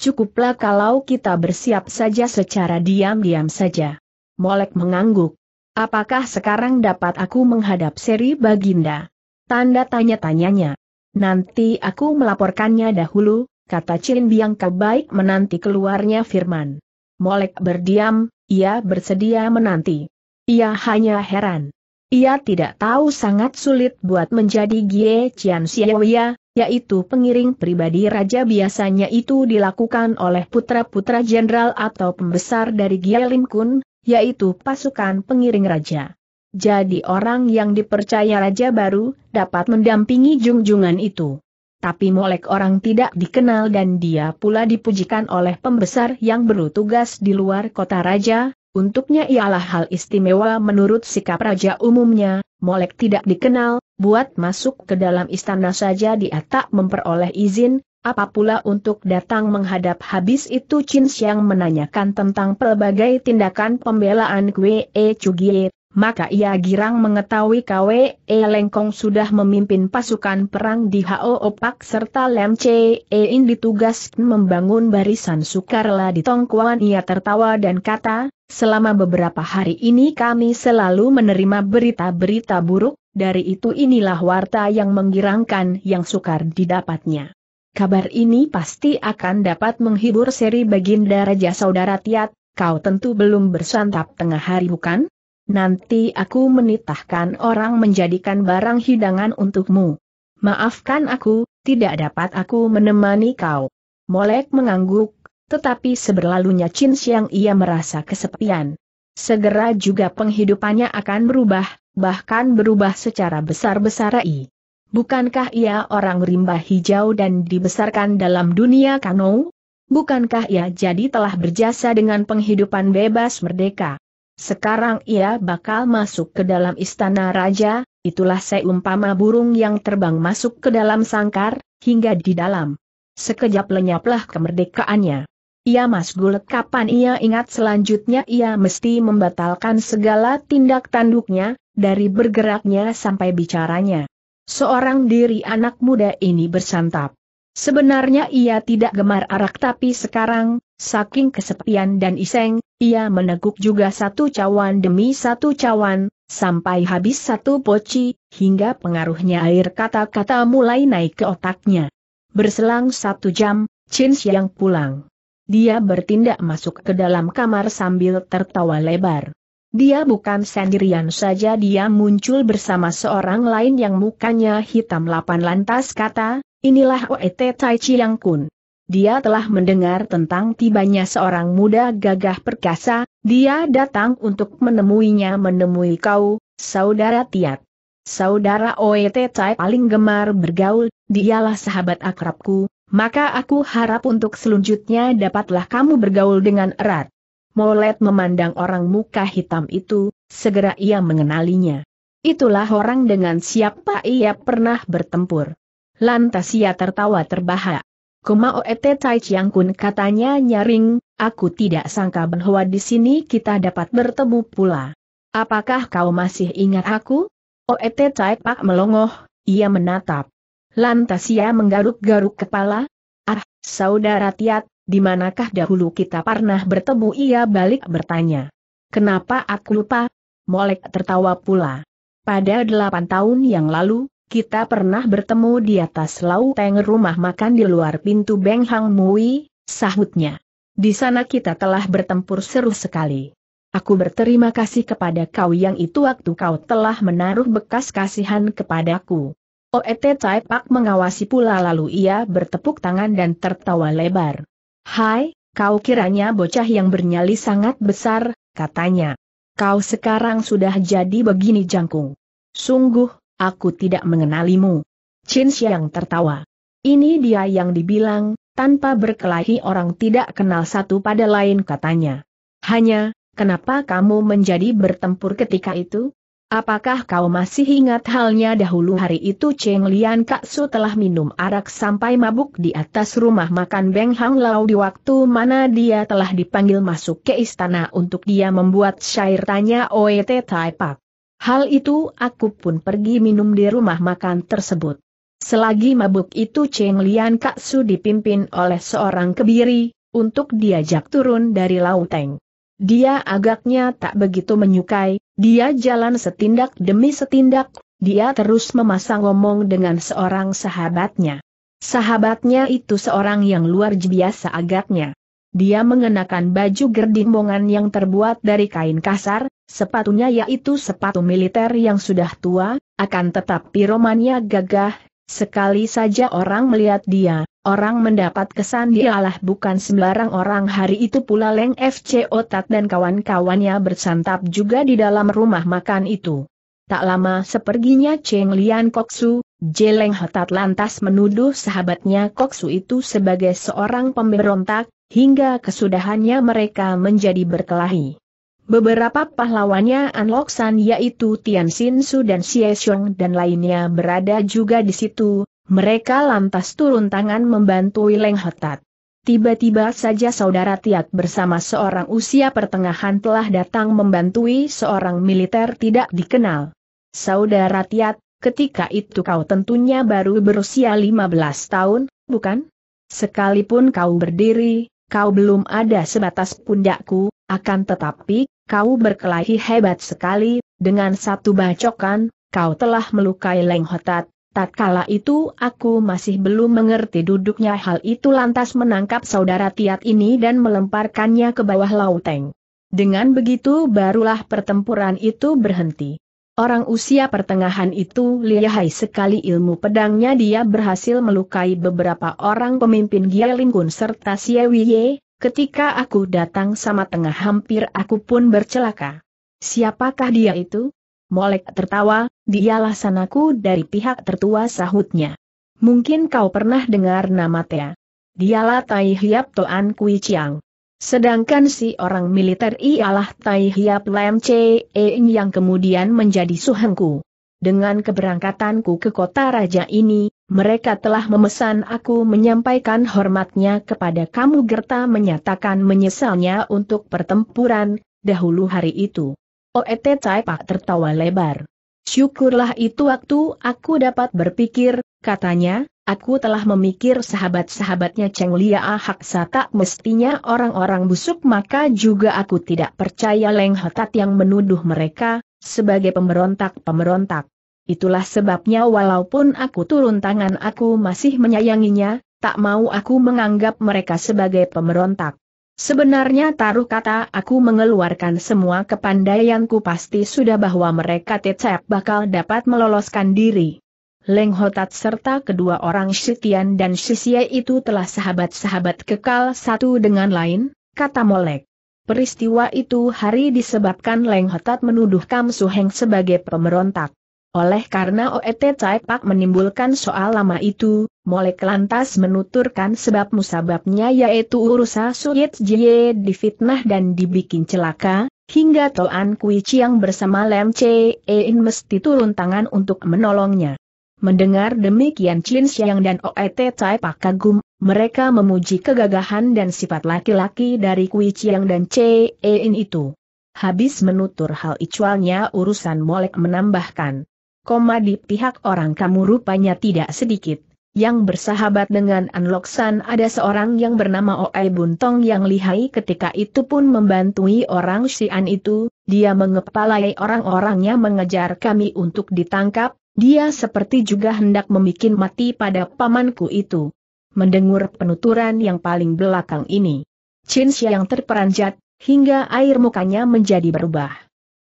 Cukuplah kalau kita bersiap saja secara diam-diam saja. Molek mengangguk. Apakah sekarang dapat aku menghadap seri Baginda? Tanda tanya-tanyanya. Nanti aku melaporkannya dahulu, kata Chin Biang kebaik menanti keluarnya firman. Molek berdiam, ia bersedia menanti. Ia hanya heran. Ia tidak tahu sangat sulit buat menjadi Gie Chian Xiaoya, yaitu pengiring pribadi raja biasanya itu dilakukan oleh putra-putra jenderal atau pembesar dari Gielin Kun, yaitu pasukan pengiring raja. Jadi orang yang dipercaya raja baru, dapat mendampingi jungjungan itu. Tapi molek orang tidak dikenal dan dia pula dipujikan oleh pembesar yang bertugas di luar kota raja, Untuknya ialah hal istimewa menurut sikap raja umumnya, Molek tidak dikenal, buat masuk ke dalam istana saja dia tak memperoleh izin, apa pula untuk datang menghadap habis itu Chin Xiang menanyakan tentang pelbagai tindakan pembelaan Kwe Chugie, maka ia girang mengetahui Kwe e Lengkong sudah memimpin pasukan perang di Hao Opak serta Lem E In ditugaskan membangun barisan sukarela di Tongkuan ia tertawa dan kata, Selama beberapa hari ini kami selalu menerima berita-berita buruk, dari itu inilah warta yang menggirangkan yang sukar didapatnya. Kabar ini pasti akan dapat menghibur seri baginda Raja Saudara Tiat, kau tentu belum bersantap tengah hari bukan? Nanti aku menitahkan orang menjadikan barang hidangan untukmu. Maafkan aku, tidak dapat aku menemani kau. Molek mengangguk, tetapi seberlalunya Chin Xiang ia merasa kesepian. Segera juga penghidupannya akan berubah, bahkan berubah secara besar i. Bukankah ia orang rimba hijau dan dibesarkan dalam dunia kano? Bukankah ia jadi telah berjasa dengan penghidupan bebas merdeka? Sekarang ia bakal masuk ke dalam istana raja, itulah seumpama burung yang terbang masuk ke dalam sangkar, hingga di dalam. Sekejap lenyaplah kemerdekaannya. Ia masgul kapan ia ingat selanjutnya ia mesti membatalkan segala tindak tanduknya, dari bergeraknya sampai bicaranya. Seorang diri anak muda ini bersantap. Sebenarnya ia tidak gemar arak tapi sekarang, saking kesepian dan iseng, ia meneguk juga satu cawan demi satu cawan, sampai habis satu poci, hingga pengaruhnya air kata-kata mulai naik ke otaknya. Berselang satu jam, Chin Xiang pulang dia bertindak masuk ke dalam kamar sambil tertawa lebar. Dia bukan sendirian saja dia muncul bersama seorang lain yang mukanya hitam lapan lantas kata, inilah Oet Tai Chiang Kun. Dia telah mendengar tentang tibanya seorang muda gagah perkasa, dia datang untuk menemuinya menemui kau, saudara Tiat. Saudara Oet Tai paling gemar bergaul, dialah sahabat akrabku, maka aku harap untuk selanjutnya dapatlah kamu bergaul dengan erat. Molet memandang orang muka hitam itu, segera ia mengenalinya. Itulah orang dengan siapa ia pernah bertempur. Lantas ia tertawa terbahak. Oete Tai Chiang Kun katanya nyaring, aku tidak sangka bahwa di sini kita dapat bertemu pula. Apakah kau masih ingat aku? Oete Tai Pak melongoh, ia menatap. Lantas ia menggaruk-garuk kepala. Ah, saudara Tiat, di manakah dahulu kita pernah bertemu ia balik bertanya. Kenapa aku lupa? Molek tertawa pula. Pada delapan tahun yang lalu, kita pernah bertemu di atas lauteng rumah makan di luar pintu Beng Hang Mui, sahutnya. Di sana kita telah bertempur seru sekali. Aku berterima kasih kepada kau yang itu waktu kau telah menaruh bekas kasihan kepadaku. Oet Tai Pak mengawasi pula lalu ia bertepuk tangan dan tertawa lebar. Hai, kau kiranya bocah yang bernyali sangat besar, katanya. Kau sekarang sudah jadi begini jangkung. Sungguh, aku tidak mengenalimu. Chin Xiang tertawa. Ini dia yang dibilang, tanpa berkelahi orang tidak kenal satu pada lain katanya. Hanya, kenapa kamu menjadi bertempur ketika itu? Apakah kau masih ingat halnya dahulu hari itu Cheng Lian Su telah minum arak sampai mabuk di atas rumah makan Beng Hang Lau di waktu mana dia telah dipanggil masuk ke istana untuk dia membuat syair tanya Oet Tai Pak. Hal itu aku pun pergi minum di rumah makan tersebut. Selagi mabuk itu Cheng Lian Su dipimpin oleh seorang kebiri, untuk diajak turun dari lauteng. Dia agaknya tak begitu menyukai, dia jalan setindak demi setindak, dia terus memasang omong dengan seorang sahabatnya. Sahabatnya itu seorang yang luar biasa agaknya. Dia mengenakan baju gerdimbongan yang terbuat dari kain kasar, sepatunya yaitu sepatu militer yang sudah tua, akan tetapi romannya gagah, sekali saja orang melihat dia, Orang mendapat kesan dialah bukan sembarang orang hari itu pula Leng FC Otat dan kawan-kawannya bersantap juga di dalam rumah makan itu. Tak lama seperginya Cheng Lian Koksu, Jeleng Hotat lantas menuduh sahabatnya Koksu itu sebagai seorang pemberontak, hingga kesudahannya mereka menjadi berkelahi. Beberapa pahlawannya San yaitu Tian Sin Su dan Xie Xiong dan lainnya berada juga di situ, mereka lantas turun tangan membantu Wileng Hetat. Tiba-tiba saja saudara Tiat bersama seorang usia pertengahan telah datang membantui seorang militer tidak dikenal. Saudara Tiat, ketika itu kau tentunya baru berusia 15 tahun, bukan? Sekalipun kau berdiri, kau belum ada sebatas pundakku, akan tetapi, kau berkelahi hebat sekali, dengan satu bacokan, kau telah melukai Leng Hotat, Tatkala itu aku masih belum mengerti duduknya hal itu lantas menangkap saudara Tiat ini dan melemparkannya ke bawah lauteng. Dengan begitu barulah pertempuran itu berhenti. Orang usia pertengahan itu lihai sekali ilmu pedangnya dia berhasil melukai beberapa orang pemimpin Gielingkun serta Siewiye, ketika aku datang sama tengah hampir aku pun bercelaka. Siapakah dia itu? Molek tertawa, dialah sanaku dari pihak tertua sahutnya. Mungkin kau pernah dengar nama Tia. Dialah Tai Hiap Toan Kui Chiang. Sedangkan si orang militer ialah Tai Hiap Lam Che Eng yang kemudian menjadi suhengku. Dengan keberangkatanku ke kota raja ini, mereka telah memesan aku menyampaikan hormatnya kepada kamu Gerta menyatakan menyesalnya untuk pertempuran, dahulu hari itu. Oet Tai Pak tertawa lebar. Syukurlah itu waktu aku dapat berpikir, katanya, Aku telah memikir sahabat-sahabatnya Cheng Lia Ahaksa tak mestinya orang-orang busuk maka juga aku tidak percaya Leng Hotat yang menuduh mereka, sebagai pemberontak-pemberontak. Itulah sebabnya walaupun aku turun tangan aku masih menyayanginya, tak mau aku menganggap mereka sebagai pemberontak. Sebenarnya taruh kata aku mengeluarkan semua kepandaianku pasti sudah bahwa mereka tetap bakal dapat meloloskan diri. Leng Hotat serta kedua orang Shitian dan Shisya itu telah sahabat-sahabat kekal satu dengan lain, kata Molek. Peristiwa itu hari disebabkan Leng Hotat menuduh Kam Suheng sebagai pemberontak. Oleh karena OET Cai Pak menimbulkan soal lama itu, Molek lantas menuturkan sebab musababnya yaitu urusan Suyit Jie difitnah dan dibikin celaka, hingga Toan Kui Chiang bersama Lem Che In mesti turun tangan untuk menolongnya. Mendengar demikian Chin Xiang dan OET Cai Pak kagum, mereka memuji kegagahan dan sifat laki-laki dari Kui Chiang dan Che In itu. Habis menutur hal icualnya urusan Molek menambahkan koma di pihak orang kamu rupanya tidak sedikit. Yang bersahabat dengan Anloksan ada seorang yang bernama Oei Buntong yang lihai ketika itu pun membantui orang Xian itu, dia mengepalai orang-orangnya mengejar kami untuk ditangkap, dia seperti juga hendak membuat mati pada pamanku itu. Mendengur penuturan yang paling belakang ini. Chin yang terperanjat, hingga air mukanya menjadi berubah.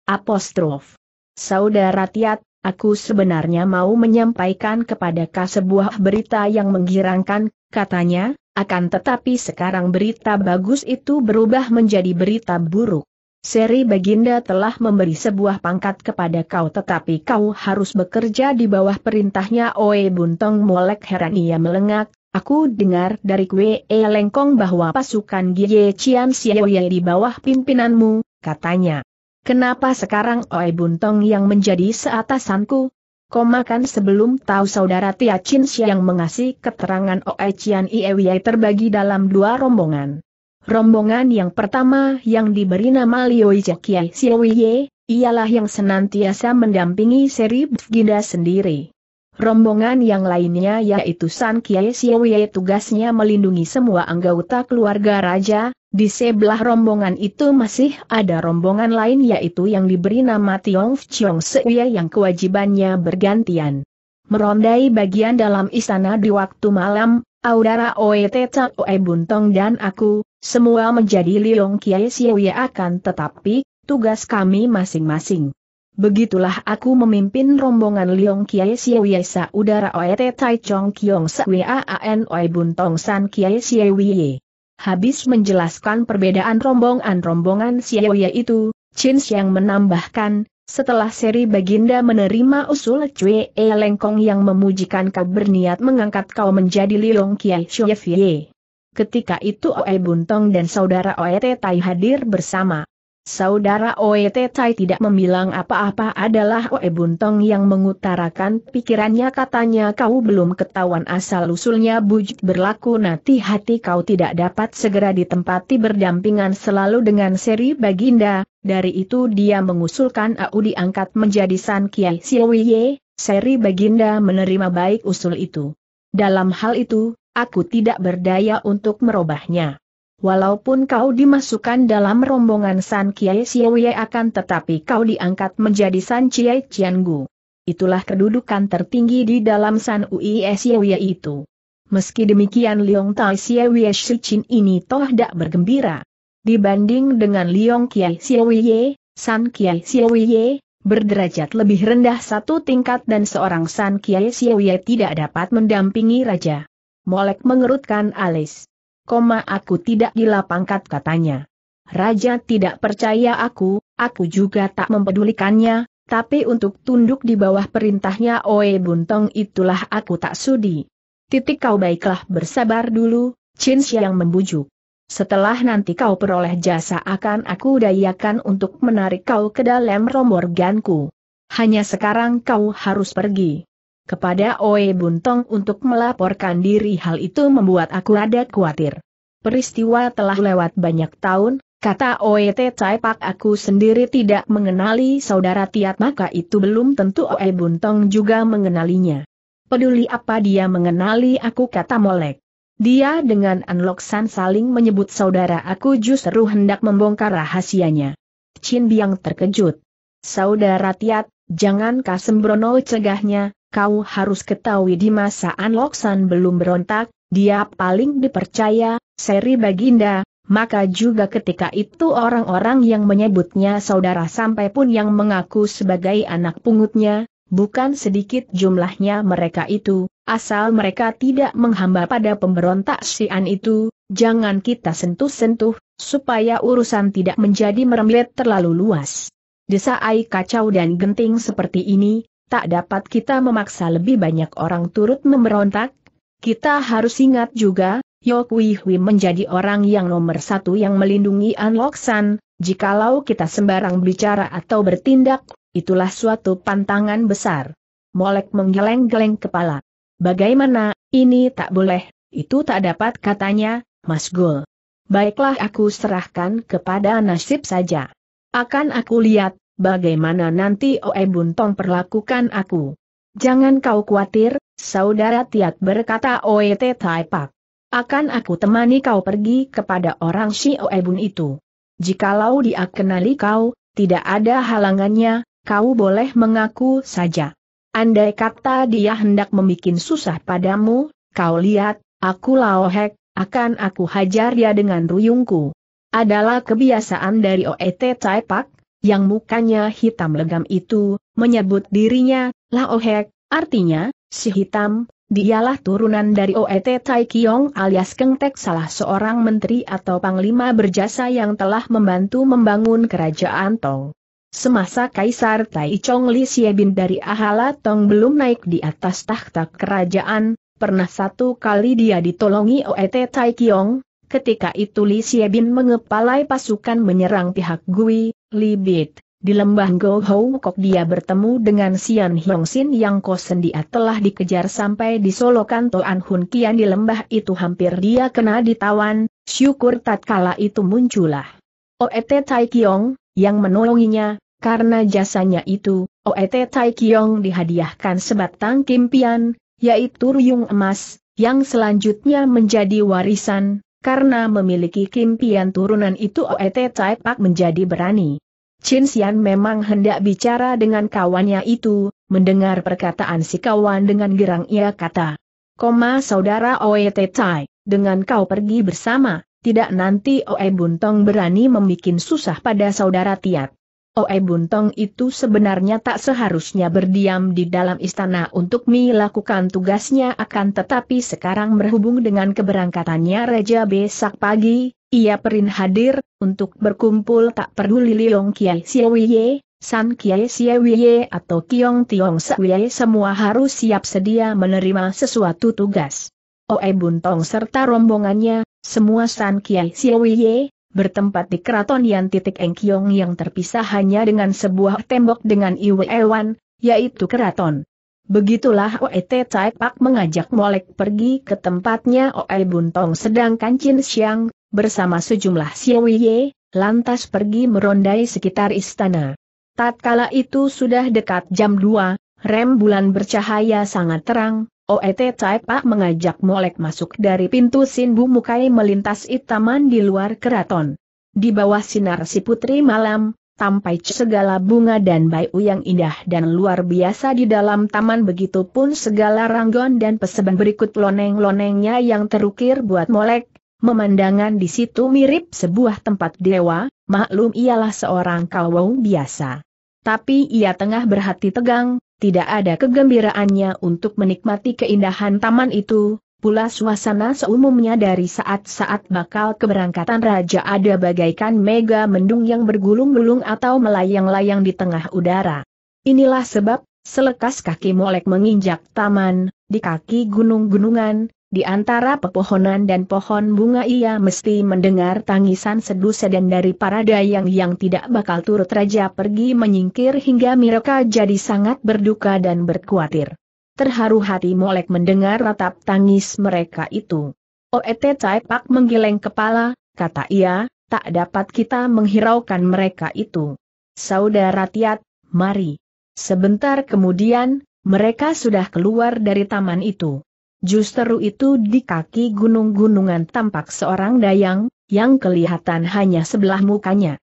Apostrof. Saudara Tiat, Aku sebenarnya mau menyampaikan kepada Kak sebuah berita yang menggirangkan, katanya, akan tetapi sekarang berita bagus itu berubah menjadi berita buruk. Seri Baginda telah memberi sebuah pangkat kepada kau tetapi kau harus bekerja di bawah perintahnya Oe Buntong Molek heran ia melengak, aku dengar dari Kwe E Lengkong bahwa pasukan Gie Chian Xiaoye di bawah pimpinanmu, katanya. Kenapa sekarang Oi Buntong yang menjadi seatasanku? Komakan sebelum tahu saudara Tia Chin yang mengasih keterangan Oi Chian Iewi terbagi dalam dua rombongan. Rombongan yang pertama yang diberi nama Lioi Jakiai Siowie, ialah yang senantiasa mendampingi seri Bufginda sendiri. Rombongan yang lainnya yaitu San Kiai Siowie tugasnya melindungi semua anggota keluarga raja, di sebelah rombongan itu masih ada rombongan lain yaitu yang diberi nama Tiong Chiong Seuye yang kewajibannya bergantian. Merondai bagian dalam istana di waktu malam, Audara Oe Teca Oe Buntong dan aku, semua menjadi Liong Kiai Seuye akan tetapi, tugas kami masing-masing. Begitulah aku memimpin rombongan Liong Kiai Seuye Saudara Oe Tai Chong Kiong Seuye An Oe Buntong San Kiai Seuye. Habis menjelaskan perbedaan rombongan-rombongan Xiaoya itu, Chin Xiang menambahkan, setelah seri Baginda menerima usul Cui E Lengkong yang memujikan kau berniat mengangkat kau menjadi Liong Kiai Shuefye. Ketika itu Oe Buntong dan saudara Oe Tai hadir bersama, Saudara Oe Tetai tidak membilang apa-apa adalah Oe Buntong yang mengutarakan pikirannya katanya kau belum ketahuan asal-usulnya bujit berlaku nanti hati kau tidak dapat segera ditempati berdampingan selalu dengan seri baginda, dari itu dia mengusulkan Au diangkat menjadi San Kiai Siowie, seri baginda menerima baik usul itu. Dalam hal itu, aku tidak berdaya untuk merubahnya. Walaupun kau dimasukkan dalam rombongan San Kiai Siowie akan tetapi kau diangkat menjadi San Chiai Chiangu. Itulah kedudukan tertinggi di dalam San Ui Siowie itu. Meski demikian Liong Tai Siowie Shichin ini toh tak bergembira. Dibanding dengan Liong Kiai Siowie, San Kiai Siowie, berderajat lebih rendah satu tingkat dan seorang San Kiai Siowie tidak dapat mendampingi raja. Molek mengerutkan alis koma aku tidak gila pangkat katanya. Raja tidak percaya aku, aku juga tak mempedulikannya, tapi untuk tunduk di bawah perintahnya Oe Buntong itulah aku tak sudi. Titik kau baiklah bersabar dulu, Chin yang membujuk. Setelah nanti kau peroleh jasa akan aku dayakan untuk menarik kau ke dalam romorganku. Hanya sekarang kau harus pergi kepada Oe Buntong untuk melaporkan diri hal itu membuat aku ada khawatir. Peristiwa telah lewat banyak tahun, kata Oe T. Pak aku sendiri tidak mengenali saudara Tiat maka itu belum tentu Oe Buntong juga mengenalinya. Peduli apa dia mengenali aku kata Molek. Dia dengan Anlok San saling menyebut saudara aku justru hendak membongkar rahasianya. Chin Biang terkejut. Saudara Tiat, jangan Kasembrono cegahnya, Kau harus ketahui di masa Anloksan belum berontak, dia paling dipercaya, seri baginda, maka juga ketika itu orang-orang yang menyebutnya saudara sampai pun yang mengaku sebagai anak pungutnya, bukan sedikit jumlahnya mereka itu, asal mereka tidak menghamba pada pemberontak sian itu, jangan kita sentuh-sentuh, supaya urusan tidak menjadi merembet terlalu luas. Desa Ai kacau dan genting seperti ini, tak dapat kita memaksa lebih banyak orang turut memberontak. Kita harus ingat juga, Yok Wi Hui menjadi orang yang nomor satu yang melindungi An San, jikalau kita sembarang bicara atau bertindak, itulah suatu pantangan besar. Molek menggeleng-geleng kepala. Bagaimana, ini tak boleh, itu tak dapat katanya, Mas Gul. Baiklah aku serahkan kepada nasib saja. Akan aku lihat, bagaimana nanti Oe Buntong perlakukan aku? Jangan kau khawatir, saudara Tiat berkata Oe Te Tai Pak. Akan aku temani kau pergi kepada orang si Oe Bun itu. Jikalau dia kenali kau, tidak ada halangannya, kau boleh mengaku saja. Andai kata dia hendak membuat susah padamu, kau lihat, aku laohek, akan aku hajar dia dengan ruyungku. Adalah kebiasaan dari OET Taipak, yang mukanya hitam legam itu, menyebut dirinya, Laohek, artinya, si hitam, dialah turunan dari Oet Tai Kiong alias Kengtek salah seorang menteri atau panglima berjasa yang telah membantu membangun kerajaan Tong. Semasa Kaisar Tai Chong Li dari Ahala Tong belum naik di atas takhta kerajaan, pernah satu kali dia ditolongi Oet Tai Kiong, ketika itu Li Xiebin mengepalai pasukan menyerang pihak Gui, Libit, di lembah Go Kok dia bertemu dengan Sian Sin yang kosen dia telah dikejar sampai di Solokan An Hun Kian di lembah itu hampir dia kena ditawan, syukur tatkala itu muncullah. Oet Tai Kiong, yang menolonginya, karena jasanya itu, Oet Tai Kiong dihadiahkan sebatang kimpian, yaitu ruyung emas, yang selanjutnya menjadi warisan, karena memiliki kimpian turunan itu Oet Cai Pak menjadi berani. Chin Xian memang hendak bicara dengan kawannya itu, mendengar perkataan si kawan dengan gerang ia kata. Koma saudara Oet Cai, dengan kau pergi bersama, tidak nanti Oe Buntong berani membuat susah pada saudara Tiat. Oe Buntong itu sebenarnya tak seharusnya berdiam di dalam istana untuk melakukan tugasnya akan tetapi sekarang berhubung dengan keberangkatannya Raja besok pagi, ia perin hadir, untuk berkumpul tak peduli Liong Kiai Siawiye, San Kiai Siawiye atau Kiong Tiong Siawiye semua harus siap sedia menerima sesuatu tugas. Oe Buntong serta rombongannya, semua San Kiai Siawiye, bertempat di keraton Yan titik Engkiong yang terpisah hanya dengan sebuah tembok dengan Iwe Ewan, yaitu keraton. Begitulah Oet Tai Pak mengajak Molek pergi ke tempatnya Oe Buntong sedangkan Chin Xiang, bersama sejumlah Siowie, lantas pergi merondai sekitar istana. Tatkala itu sudah dekat jam 2, rem bulan bercahaya sangat terang, OET Taipak mengajak Molek masuk dari pintu Sinbu Mukai melintas itaman di luar keraton. Di bawah sinar si putri malam, tampai segala bunga dan bayu yang indah dan luar biasa di dalam taman begitu pun segala ranggon dan peseban berikut loneng-lonengnya yang terukir buat Molek. Memandangan di situ mirip sebuah tempat dewa, maklum ialah seorang kawau biasa. Tapi ia tengah berhati tegang, tidak ada kegembiraannya untuk menikmati keindahan taman itu, pula suasana seumumnya dari saat-saat bakal keberangkatan raja ada bagaikan mega mendung yang bergulung-gulung atau melayang-layang di tengah udara. Inilah sebab, selekas kaki molek menginjak taman, di kaki gunung-gunungan, di antara pepohonan dan pohon bunga ia mesti mendengar tangisan seduh sedan dari para dayang yang tidak bakal turut raja pergi menyingkir hingga mereka jadi sangat berduka dan berkuatir. Terharu hati Molek mendengar ratap tangis mereka itu. Oet Caipak menggeleng kepala, kata ia, tak dapat kita menghiraukan mereka itu. Saudara Tiat, mari. Sebentar kemudian, mereka sudah keluar dari taman itu. Justru itu di kaki gunung-gunungan tampak seorang dayang, yang kelihatan hanya sebelah mukanya.